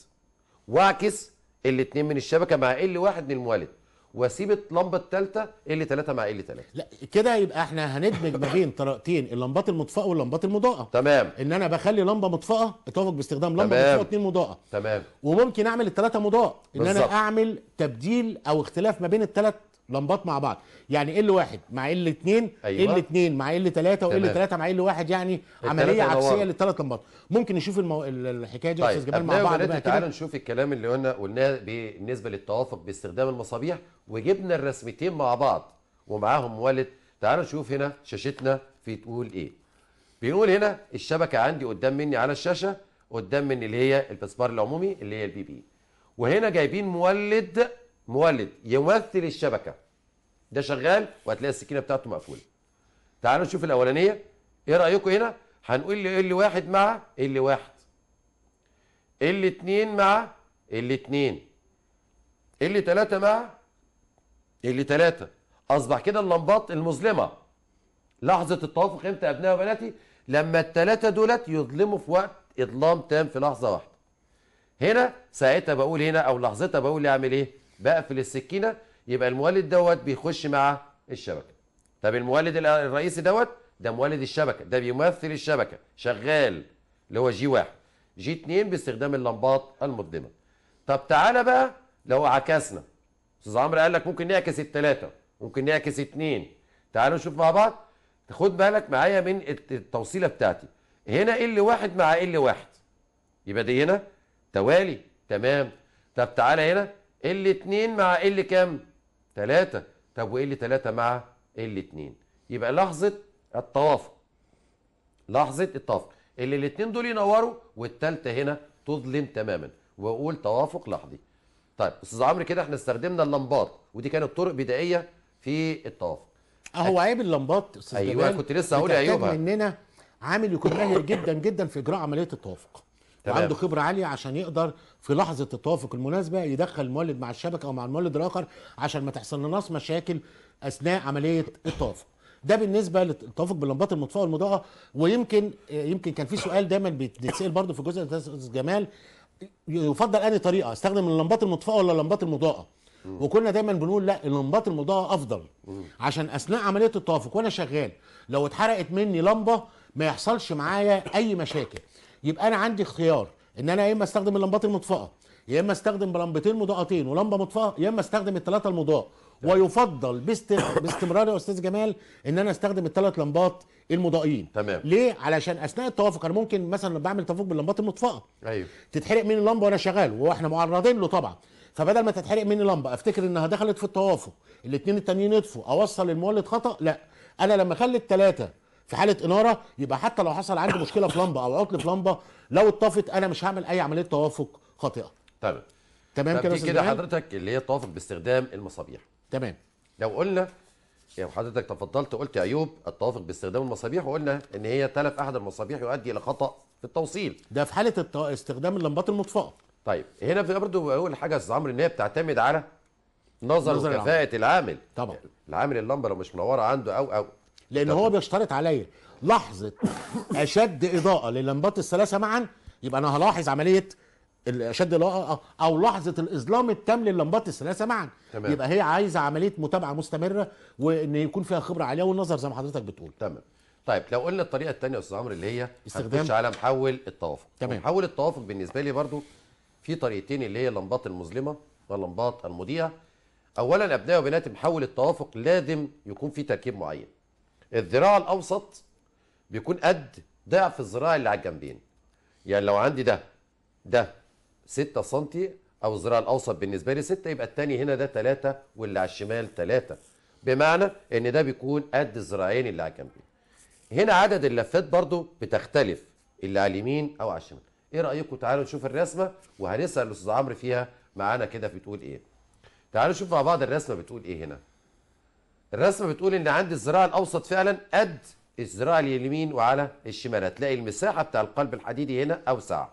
S2: واعكس الاثنين من الشبكه مع ال1 من المولد واسيب اللمبه الثالثه ال 3 مع ال 3 لا كده يبقى احنا
S1: هندمج ما بين طريقتين اللمبات المطفاه واللمبات المضاءه تمام ان انا بخلي لمبه مطفاه اتوافق باستخدام لمبه تمام. مطفاه واثنين مضاءه تمام وممكن اعمل الثلاثه مضاء ان بالزبط. انا اعمل تبديل او اختلاف ما بين الثلاث لمبات مع بعض يعني ال واحد مع ال اتنين أيوة. ال اتنين مع ال تلاته وال تلاته مع ال واحد يعني عمليه عكسيه للثلاث لمبات ممكن نشوف المو...
S2: الحكايه
S1: دي يا طيب. استاذ جمال مع بعض بقى تعالى
S2: نشوف الكلام اللي قلنا قلناه بالنسبه للتوافق باستخدام المصابيح وجبنا الرسمتين مع بعض ومعاهم مولد تعالوا نشوف هنا شاشتنا في تقول ايه بيقول هنا الشبكه عندي قدام مني على الشاشه قدام مني اللي هي الباسبار العمومي اللي هي البي بي وهنا جايبين مولد مولد يمثل الشبكه ده شغال وهتلاقي السكينه بتاعته مقفوله تعالوا نشوف الاولانيه ايه رايكم هنا هنقول لي ال واحد مع ال واحد ال اتنين مع ال اتنين ال تلاته مع ال تلاته اصبح كده اللمبات المظلمه لحظه التوافق امتى يا ابنائي وبناتي لما التلاته دولت يظلموا في وقت اظلام تام في لحظه واحده هنا ساعتها بقول هنا او لحظتها بقول اعمل ايه بقفل السكينه يبقى المولد دوت بيخش مع الشبكه طب المولد الرئيسي دوت ده مولد الشبكه ده بيمثل الشبكه شغال اللي هو جي 1 جي 2 باستخدام اللمبات المظلمه طب تعالى بقى لو عكسنا استاذ عمرو قال لك ممكن نعكس الثلاثه ممكن نعكس اثنين تعالوا نشوف مع بعض خد بالك معايا من التوصيله بتاعتي هنا ال واحد مع ال واحد يبقى دي هنا توالي تمام طب تعالى هنا ال 2 مع ال كام 3 طب وال 3 مع ال 2 يبقى لحظه التوافق لحظه التوافق اللي الاثنين دول ينوروا والثالثه هنا تظلم تماما واقول توافق لحظي طيب استاذ عمرو كده احنا استخدمنا اللمبات ودي كانت طرق بدائيه في التوافق اهو عيب اللمبات استاذ ايوه كنت لسه هقول عيوبها
S1: مننا عامل يكون ماهر جدا جدا في اجراء عمليه التوافق تمام. وعنده خبره عاليه عشان يقدر في لحظه التوافق المناسبه يدخل المولد مع الشبكه او مع المولد الاخر عشان ما تحصل لناس مشاكل اثناء عمليه التوافق ده بالنسبه للتوافق باللمبات المطفاه والمضاءه ويمكن يمكن كان في سؤال دايما بيتسال برضه في جزء جمال يفضل انهي طريقه استخدم اللمبات المطفاه ولا اللمبات المضاءه وكنا دايما بنقول لا اللمبات المضاءه افضل عشان اثناء عمليه التوافق وانا شغال لو اتحرقت مني لمبه ما يحصلش معايا اي مشاكل يبقى انا عندي اختيار ان انا يا اما استخدم اللمبات المطفاه يا اما استخدم لمبتين مضاءتين ولمبه مطفاه يا اما استخدم الثلاثه المضاء ويفضل باستمرار يا استاذ جمال ان انا استخدم الثلاث لمبات المضائين تمام ليه علشان اثناء التوافق انا ممكن مثلا بعمل توافق باللمبات المطفاه ايوه تتحرق مني اللمبه وانا شغال واحنا معرضين له طبعا فبدل ما تتحرق مني لمبه افتكر انها دخلت في التوافق الاثنين التانيين يطفوا اوصل المولد خطا لا انا لما اخلي الثلاثه في حاله اناره يبقى حتى لو حصل عندي مشكله في لمبه او عطل في لمبه لو اتطفت انا مش هعمل اي عمليه توافق خاطئه
S2: تمام تمام كده كده حضرتك اللي هي التوافق باستخدام المصابيح تمام لو قلنا يعني حضرتك تفضلت قلت يا ايوب التوافق باستخدام المصابيح وقلنا ان هي تلف احد المصابيح يؤدي الى خطا في التوصيل ده في حاله الت... استخدام اللمبات المطفاه طيب هنا في برضه بقول حاجه يا استاذ عمرو ان هي بتعتمد على نظر, نظر وكفاءه العامل طبعا العامل اللمبه لو مش منوره عنده او او لان طبعا. هو
S1: بيشترط عليا لحظه اشد اضاءه للمبات الثلاثه معا يبقى انا هلاحظ عمليه الاشد اضاءه او لحظه الاظلام التام للمبات الثلاثه معا تمام. يبقى هي عايزه عمليه متابعه مستمره وان يكون فيها خبره عاليه والنظر زي ما حضرتك بتقول
S2: تمام طيب لو قلنا الطريقه الثانيه يا استاذ عمرو اللي هي استخدام على محول التوافق تمام محول التوافق بالنسبه لي برضو في طريقتين اللي هي اللمبات المظلمه واللمبات المضيئه اولا ابناء وبنات محول التوافق لازم يكون في تركيب معين الذراع الاوسط بيكون قد ضعف الذراع اللي على الجنبين يعني لو عندي ده ده 6 سم او الذراع الاوسط بالنسبه لي 6 يبقى الثاني هنا ده 3 واللي على الشمال 3 بمعنى ان ده بيكون قد الذراعين اللي على الجنبين هنا عدد اللفات برضو بتختلف اللي على اليمين او على الشمال ايه رايكم تعالوا نشوف الرسمه وهنسال الاستاذ عمرو فيها معانا كده بتقول ايه تعالوا نشوف مع بعض الرسمه بتقول ايه هنا الرسمه بتقول ان عند الذراع الاوسط فعلا قد الذراع اليمين وعلى الشمال هتلاقي المساحه بتاع القلب الحديدي هنا اوسع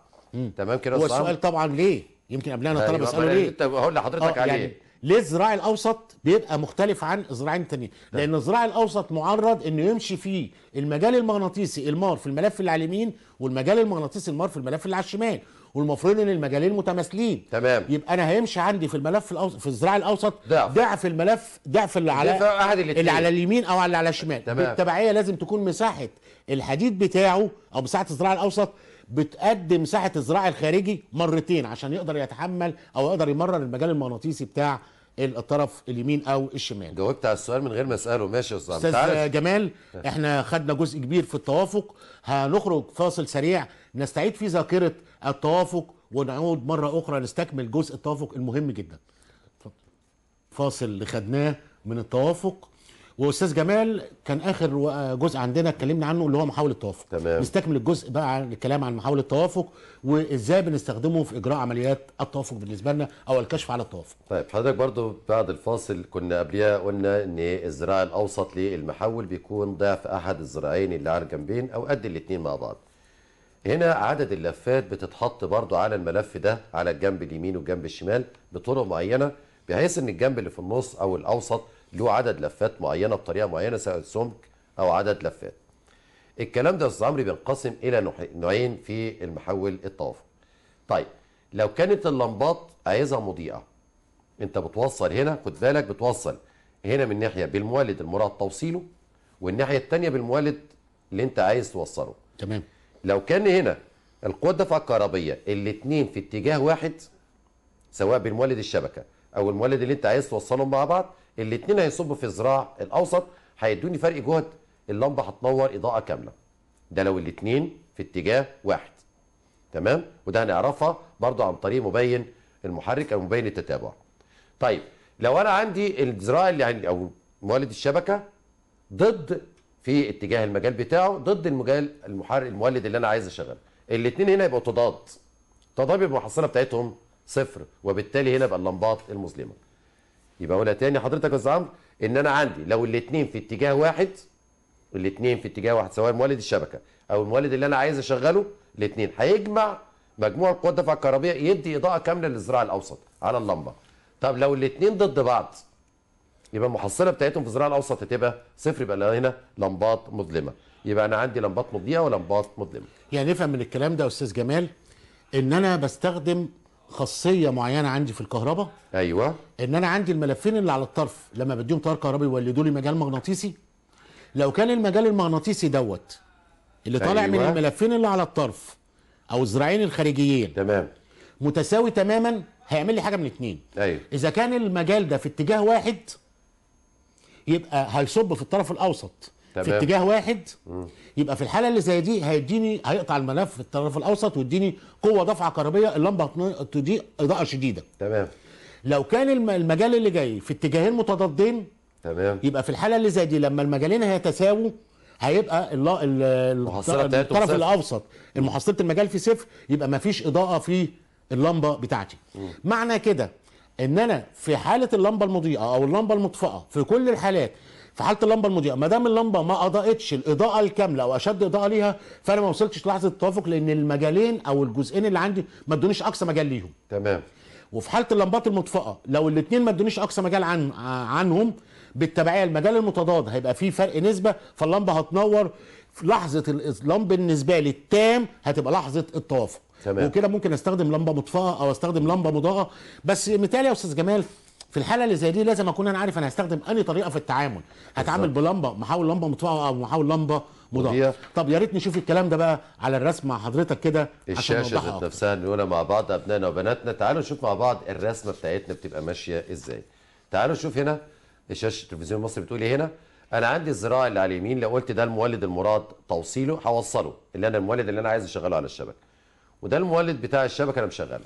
S2: تمام كده هو السؤال
S1: طبعا ليه يمكن قبلها انا طلب يسالوا ليه
S2: هقول لحضرتك آه، عليه يعني ليه
S1: الذراع الاوسط بيبقى مختلف عن الذراعين التانيين نعم. لان الذراع الاوسط معرض انه يمشي فيه المجال المغناطيسي المار في الملف اللي على اليمين والمجال المغناطيسي المار في الملف اللي على الشمال والمفروض ان المجالين متماثلين تمام يبقى انا هيمشي عندي في الملف الأوسط في الزراعي الاوسط ضعف ضعف الملف ضعف اللي على اللي على اليمين او اللي على الشمال تمام. بالتبعيه لازم تكون مساحه الحديد بتاعه او مساحه الزراعي الاوسط بتقدم مساحه الزراعي الخارجي مرتين عشان يقدر يتحمل او يقدر يمرر المجال المغناطيسي بتاع
S2: الطرف اليمين او الشمال جاوبت على السؤال من غير ما اساله ماشي يا استاذ
S1: جمال احنا خدنا جزء كبير في التوافق هنخرج فاصل سريع نستعيد في ذاكره التوافق ونعود مره اخرى نستكمل جزء التوافق المهم جدا فاصل اللي خدناه من التوافق واستاذ جمال كان اخر جزء عندنا اتكلمنا عنه اللي هو محاوله التوافق
S2: تمام نستكمل
S1: الجزء بقى عن الكلام عن محاوله التوافق وازاي بنستخدمه في اجراء عمليات التوافق بالنسبه لنا او الكشف على التوافق
S2: طيب حضرتك برضو بعد الفاصل كنا قبليها قلنا ان الذراع الاوسط للمحول بيكون ضعف احد الذراعين اللي على الجنبين او قد الاثنين مع بعض هنا عدد اللفات بتتحط برضو على الملف ده على الجنب اليمين والجنب الشمال بطرق معينه بحيث ان الجنب اللي في النص او الاوسط له عدد لفات معينه بطريقه معينه سواء سمك او عدد لفات. الكلام ده يا استاذ بينقسم الى نوعين في المحول التوافق. طيب لو كانت اللمبات عايزها مضيئه انت بتوصل هنا خد بالك بتوصل هنا من ناحيه بالمولد المراد توصيله والناحيه الثانيه بالمولد اللي انت عايز توصله. تمام. لو كان هنا القوة الدفع الكهربية الاثنين في اتجاه واحد سواء بالمولد الشبكة أو المولد اللي أنت عايز توصلهم مع بعض الاثنين هيصبوا في الذراع الأوسط هيدوني فرق جهد اللمبة هتنور إضاءة كاملة ده لو الاثنين في اتجاه واحد تمام وده هنعرفها برضو عن طريق مبين المحرك أو مبين التتابع طيب لو أنا عندي الذراع اللي يعني أو مولد الشبكة ضد في اتجاه المجال بتاعه ضد المجال المحرر المولد اللي انا عايز اشغله الاثنين هنا يبقوا تضاد تضاد يبقى المحصله بتاعتهم صفر وبالتالي هنا بقى اللمبات المظلمه يبقى اقولها تاني حضرتك يا استاذ عمرو ان انا عندي لو الاثنين في اتجاه واحد الاثنين في اتجاه واحد سواء مولد الشبكه او المولد اللي انا عايز اشغله الاثنين هيجمع مجموع قوى الدفع الكهربيه يدي اضاءه كامله للذراع الاوسط على اللمبه طب لو الاثنين ضد بعض يبقى المحصله بتاعتهم في الزراعه الاوسط هتبقى صفر يبقى هنا لمبات مظلمه يبقى انا عندي لمبات مضيئه ولمبات مظلمه يعني نفهم من الكلام ده استاذ جمال
S1: ان انا بستخدم خاصيه معينه عندي في الكهرباء ايوه ان انا عندي الملفين اللي على الطرف لما بديهم تيار كهربي يولدوا لي مجال مغناطيسي لو كان المجال المغناطيسي دوت اللي أيوة. طالع من أيوة. الملفين اللي على الطرف او الذراعين الخارجيين تمام متساوي تماما هيعمل لي حاجه من اتنين ايوه اذا كان المجال ده في اتجاه واحد يبقى هيصب في الطرف الاوسط تمام. في اتجاه واحد يبقى في الحاله اللي زي دي هيديني هيقطع الملف في الطرف الاوسط ويديني قوه دفعه كهربيه اللمبه هتضيء اضاءه شديده تمام لو كان المجال اللي جاي في اتجاهين متضادين تمام يبقى في الحاله اللي زي دي لما المجالين هيتساووا هيبقى الطرف الاوسط محصله المجال في صفر يبقى ما فيش اضاءه في اللمبه بتاعتي مم. معنى كده ان انا في حاله اللمبه المضيئه او اللمبه المطفئه في كل الحالات في حاله اللمبه المضيئه ما دام اللمبه ما اضاءتش الاضاءه الكامله او اشد اضاءه ليها فانا ما وصلتش لحظه التوافق لان المجالين او الجزئين اللي عندي ما ادونيش اقصى مجال ليهم تمام وفي حاله اللمبات المطفئه لو الاثنين ما ادونيش اقصى مجال عن عنهم بالتبعيه المجال المتضاد هيبقى فيه فرق نسبه فاللمبه هتنور لحظه اللمب بالنسبه لي التام هتبقى لحظه التوافق تمام. وكده ممكن استخدم لمبه مطفاه او استخدم لمبه مضاءه بس مثال يا استاذ جمال في الحاله اللي زي دي لازم اكون انا عارف انا هستخدم انهي طريقه في التعامل هتعامل بلمبه محاول لمبه مطفاه او محاول لمبه مضاءه طب يا ريت نشوف الكلام ده بقى على الرسم مع حضرتك كده الشاشه ذات نفسها
S2: نقولها مع بعض ابنائنا وبناتنا تعالوا نشوف مع بعض الرسمه بتاعتنا بتبقى ماشيه ازاي تعالوا نشوف هنا الشاشه التلفزيون المصري بتقول ايه هنا انا عندي الزراع اللي على اليمين لو قلت ده المولد المراد توصيله هوصله اللي انا المولد اللي انا عايز اشغله على الشبكه وده المولد بتاع الشبكه انا مشغله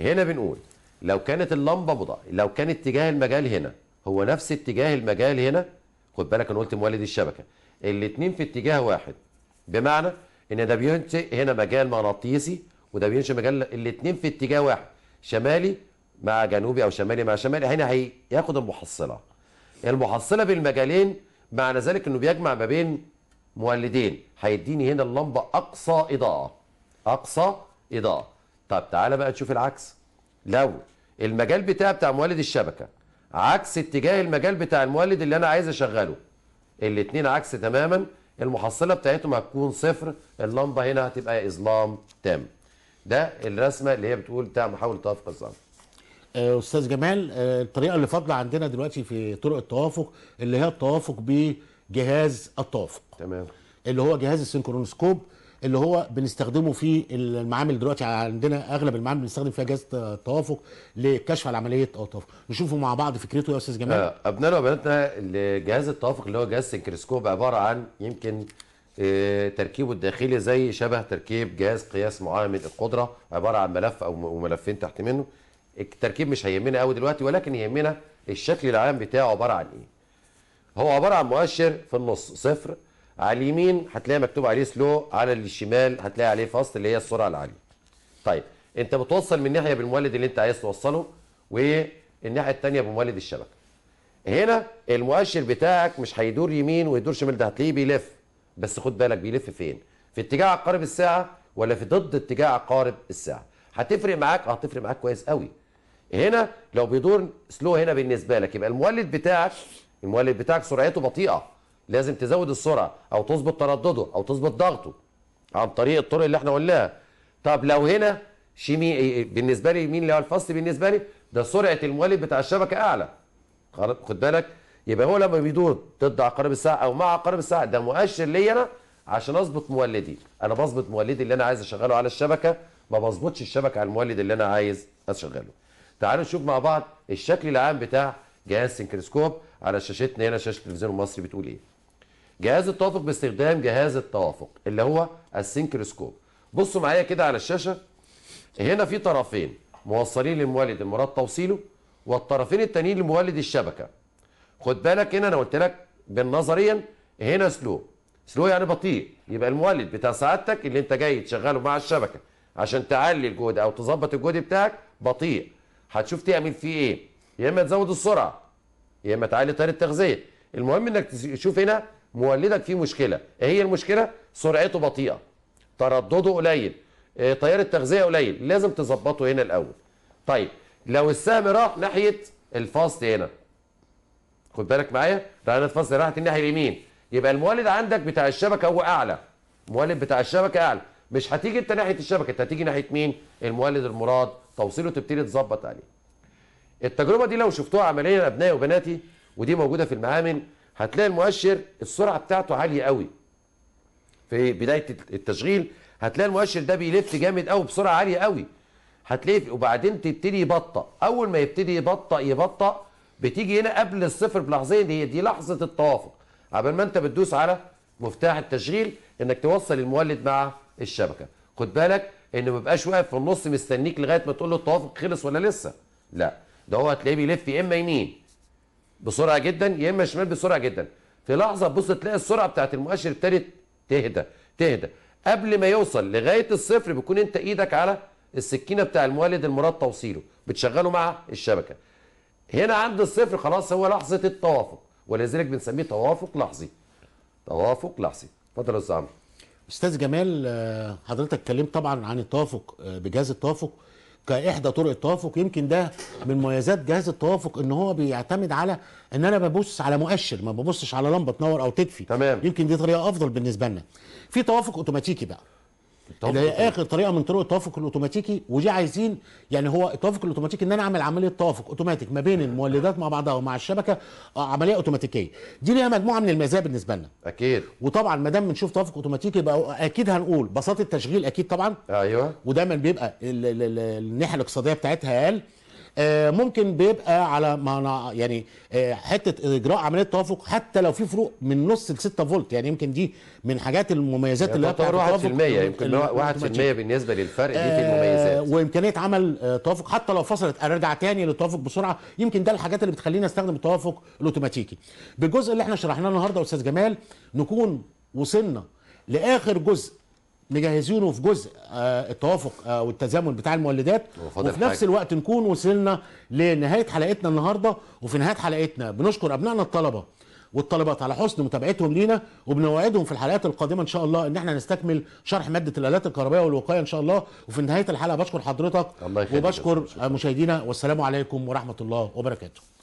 S2: هنا بنقول لو كانت اللمبه بضع لو كان اتجاه المجال هنا هو نفس اتجاه المجال هنا خد بالك انا قلت مولد الشبكه الاثنين في اتجاه واحد بمعنى ان ده بينشئ هنا مجال مغناطيسي وده بينشئ مجال الاثنين في اتجاه واحد شمالي مع جنوبي او شمالي مع شمالي هنا هياخد المحصله المحصله بالمجالين معنى ذلك انه بيجمع ما بين مولدين هيديني هنا اللمبه اقصى اضاءه اقصى اضاءه طب تعالى بقى تشوف العكس لو المجال بتاعي بتاع مولد الشبكه عكس اتجاه المجال بتاع المولد اللي انا عايز اشغله الاثنين عكس تماما المحصله بتاعتهم هتكون صفر اللمبه هنا هتبقى اظلام تام ده الرسمه اللي هي بتقول بتاع محاوله توافق الظلام
S1: آه، استاذ جمال آه، الطريقه اللي فاضله عندنا دلوقتي في طرق التوافق اللي هي التوافق بجهاز التوافق تمام اللي هو جهاز السنكرونسكوب اللي هو بنستخدمه في المعامل دلوقتي عندنا اغلب المعامل بنستخدم فيها جهاز التوافق للكشف على عمليه التوافق نشوفه مع بعض فكرته يا استاذ جمال آه،
S2: ابنائنا وبناتنا جهاز التوافق اللي هو جهاز سنكرسكوب عباره عن يمكن آه، تركيبه الداخلي زي شبه تركيب جهاز قياس معامل القدره عباره عن ملف او ملفين تحت منه التركيب مش هيهمنا قوي دلوقتي ولكن يهمنا الشكل العام بتاعه عباره عن ايه هو عباره عن مؤشر في النص صفر على اليمين هتلاقي مكتوب عليه سلو على الشمال هتلاقي عليه فاست اللي هي السرعه العاليه طيب انت بتوصل من ناحيه بالمولد اللي انت عايز توصله والناحيه الثانيه بمولد الشبكه هنا المؤشر بتاعك مش هيدور يمين ويدور شمال ده هتلاقيه بيلف بس خد بالك بيلف فين في اتجاه عقارب الساعه ولا في ضد اتجاه عقارب الساعه هتفرق معاك اه، هتفرق معاك كويس قوي هنا لو بيدور سلو هنا بالنسبه لك يبقى المولد بتاعك المولد بتاعك سرعته بطيئه لازم تزود السرعه او تظبط تردده او تظبط ضغطه عن طريق الطرق اللي احنا قلناها طب لو هنا شيمي إيه، إيه، بالنسبه لي مين اللي هو الفصل بالنسبه لي ده سرعه المولد بتاع الشبكه اعلى خد بالك يبقى هو لما بيدور ضد عقارب الساعه او مع عقارب الساعه ده مؤشر لي انا عشان اظبط مولدي انا بظبط مولدي اللي انا عايز اشغله على الشبكه ما بظبطش الشبكه على المولد اللي انا عايز اشغله تعالوا نشوف مع بعض الشكل العام بتاع جهاز سنكريسكوب على شاشتنا هنا شاشه التلفزيون المصري بتقول ايه جهاز التوافق باستخدام جهاز التوافق اللي هو السنكروسكوب بصوا معايا كده على الشاشه هنا في طرفين موصلين لمولد المراد توصيله والطرفين التانيين لمولد الشبكه خد بالك هنا انا قلت لك بالنظريا هنا سلو سلو يعني بطيء يبقى المولد بتاع سعادتك اللي انت جاي تشغله مع الشبكه عشان تعلي الجهد او تظبط الجهد بتاعك بطيء هتشوف تعمل فيه ايه يا اما تزود السرعه يا اما تعلي طريقه التغذيه المهم انك تشوف هنا مولدك فيه مشكله ايه هي المشكله سرعته بطيئه تردده قليل إيه تيار التغذيه قليل لازم تظبطه هنا الاول طيب لو السهم راح ناحيه الفاست هنا خد بالك معايا رقبه الفاست راحت الناحيه اليمين يبقى المولد عندك بتاع الشبكه هو اعلى المولد بتاع الشبكه اعلى مش هتيجي انت ناحيه الشبكه انت هتيجي ناحيه مين المولد المراد توصيله تبتدي تظبط عليه التجربه دي لو شفتوها عمليا ابنائي وبناتي ودي موجوده في المعامل هتلاقي المؤشر السرعه بتاعته عاليه قوي في بدايه التشغيل هتلاقي المؤشر ده بيلف جامد قوي بسرعه عاليه قوي هتلاقي وبعدين تبتدي يبطأ اول ما يبتدي يبطأ يبطأ بتيجي هنا قبل الصفر بلحظتين هي دي لحظه التوافق قبل ما انت بتدوس على مفتاح التشغيل انك توصل المولد مع الشبكه خد بالك انه ما بيبقاش واقف في النص مستنيك لغايه ما تقول له التوافق خلص ولا لسه لا ده هو هتلاقيه بيلف يا اما يمين بسرعه جدا يا اما شمال بسرعه جدا في لحظه تبص تلاقي السرعه بتاعت المؤشر ابتدت تهدى تهدى قبل ما يوصل لغايه الصفر بيكون انت ايدك على السكينه بتاع المولد المراد توصيله بتشغله مع الشبكه هنا عند الصفر خلاص هو لحظه التوافق ولذلك بنسميه توافق لحظي توافق لحظي اتفضل يا استاذ عمرو
S1: استاذ جمال آه، حضرتك اتكلمت طبعا عن التوافق آه، بجهاز التوافق كاحدى طرق التوافق يمكن ده من مميزات جهاز التوافق ان هو بيعتمد على ان انا ببص على مؤشر ما ببصش على لمبه تنور او تدفي تمام يمكن دي طريقه افضل بالنسبه لنا في توافق اوتوماتيكي بقى التوافق اللي هي اخر طريقه من طرق التوافق الاوتوماتيكي ودي عايزين يعني هو التوافق الاوتوماتيكي ان انا اعمل عمليه توافق اوتوماتيك ما بين المولدات مع بعضها ومع الشبكه آه، عمليه اوتوماتيكيه دي ليها مجموعه من المزايا بالنسبه لنا اكيد وطبعا ما دام بنشوف توافق اوتوماتيكي يبقى اكيد هنقول بساطه التشغيل اكيد طبعا ايوه ودايما بيبقى الناحيه الاقتصاديه بتاعتها اقل آه، ممكن بيبقى على ما يعني آه، حته اجراء عمليه توافق حتى لو في فروق من نص ل 6 فولت يعني يمكن دي من حاجات المميزات يعني اللي هي 1% يمكن 1% بالنسبه
S2: للفرق دي في المميزات
S1: آه، وامكانيه عمل توافق حتى لو فصلت ارجع تاني للتوافق بسرعه يمكن ده الحاجات اللي بتخلينا نستخدم التوافق الاوتوماتيكي بالجزء اللي احنا شرحناه النهارده استاذ جمال نكون وصلنا لاخر جزء مجهزينه في جزء آه، التوافق او آه، التزامن بتاع المولدات وفي نفس الوقت نكون وصلنا لنهايه حلقتنا النهارده وفي نهايه حلقتنا بنشكر ابنائنا الطلبه والطلبات على حسن متابعتهم لينا وبنوعدهم في الحلقات القادمه ان شاء الله ان احنا نستكمل شرح ماده الالات الكهربائيه والوقايه ان شاء الله وفي نهايه الحلقه بشكر حضرتك الله وبشكر مشاهدينا والسلام عليكم ورحمه الله وبركاته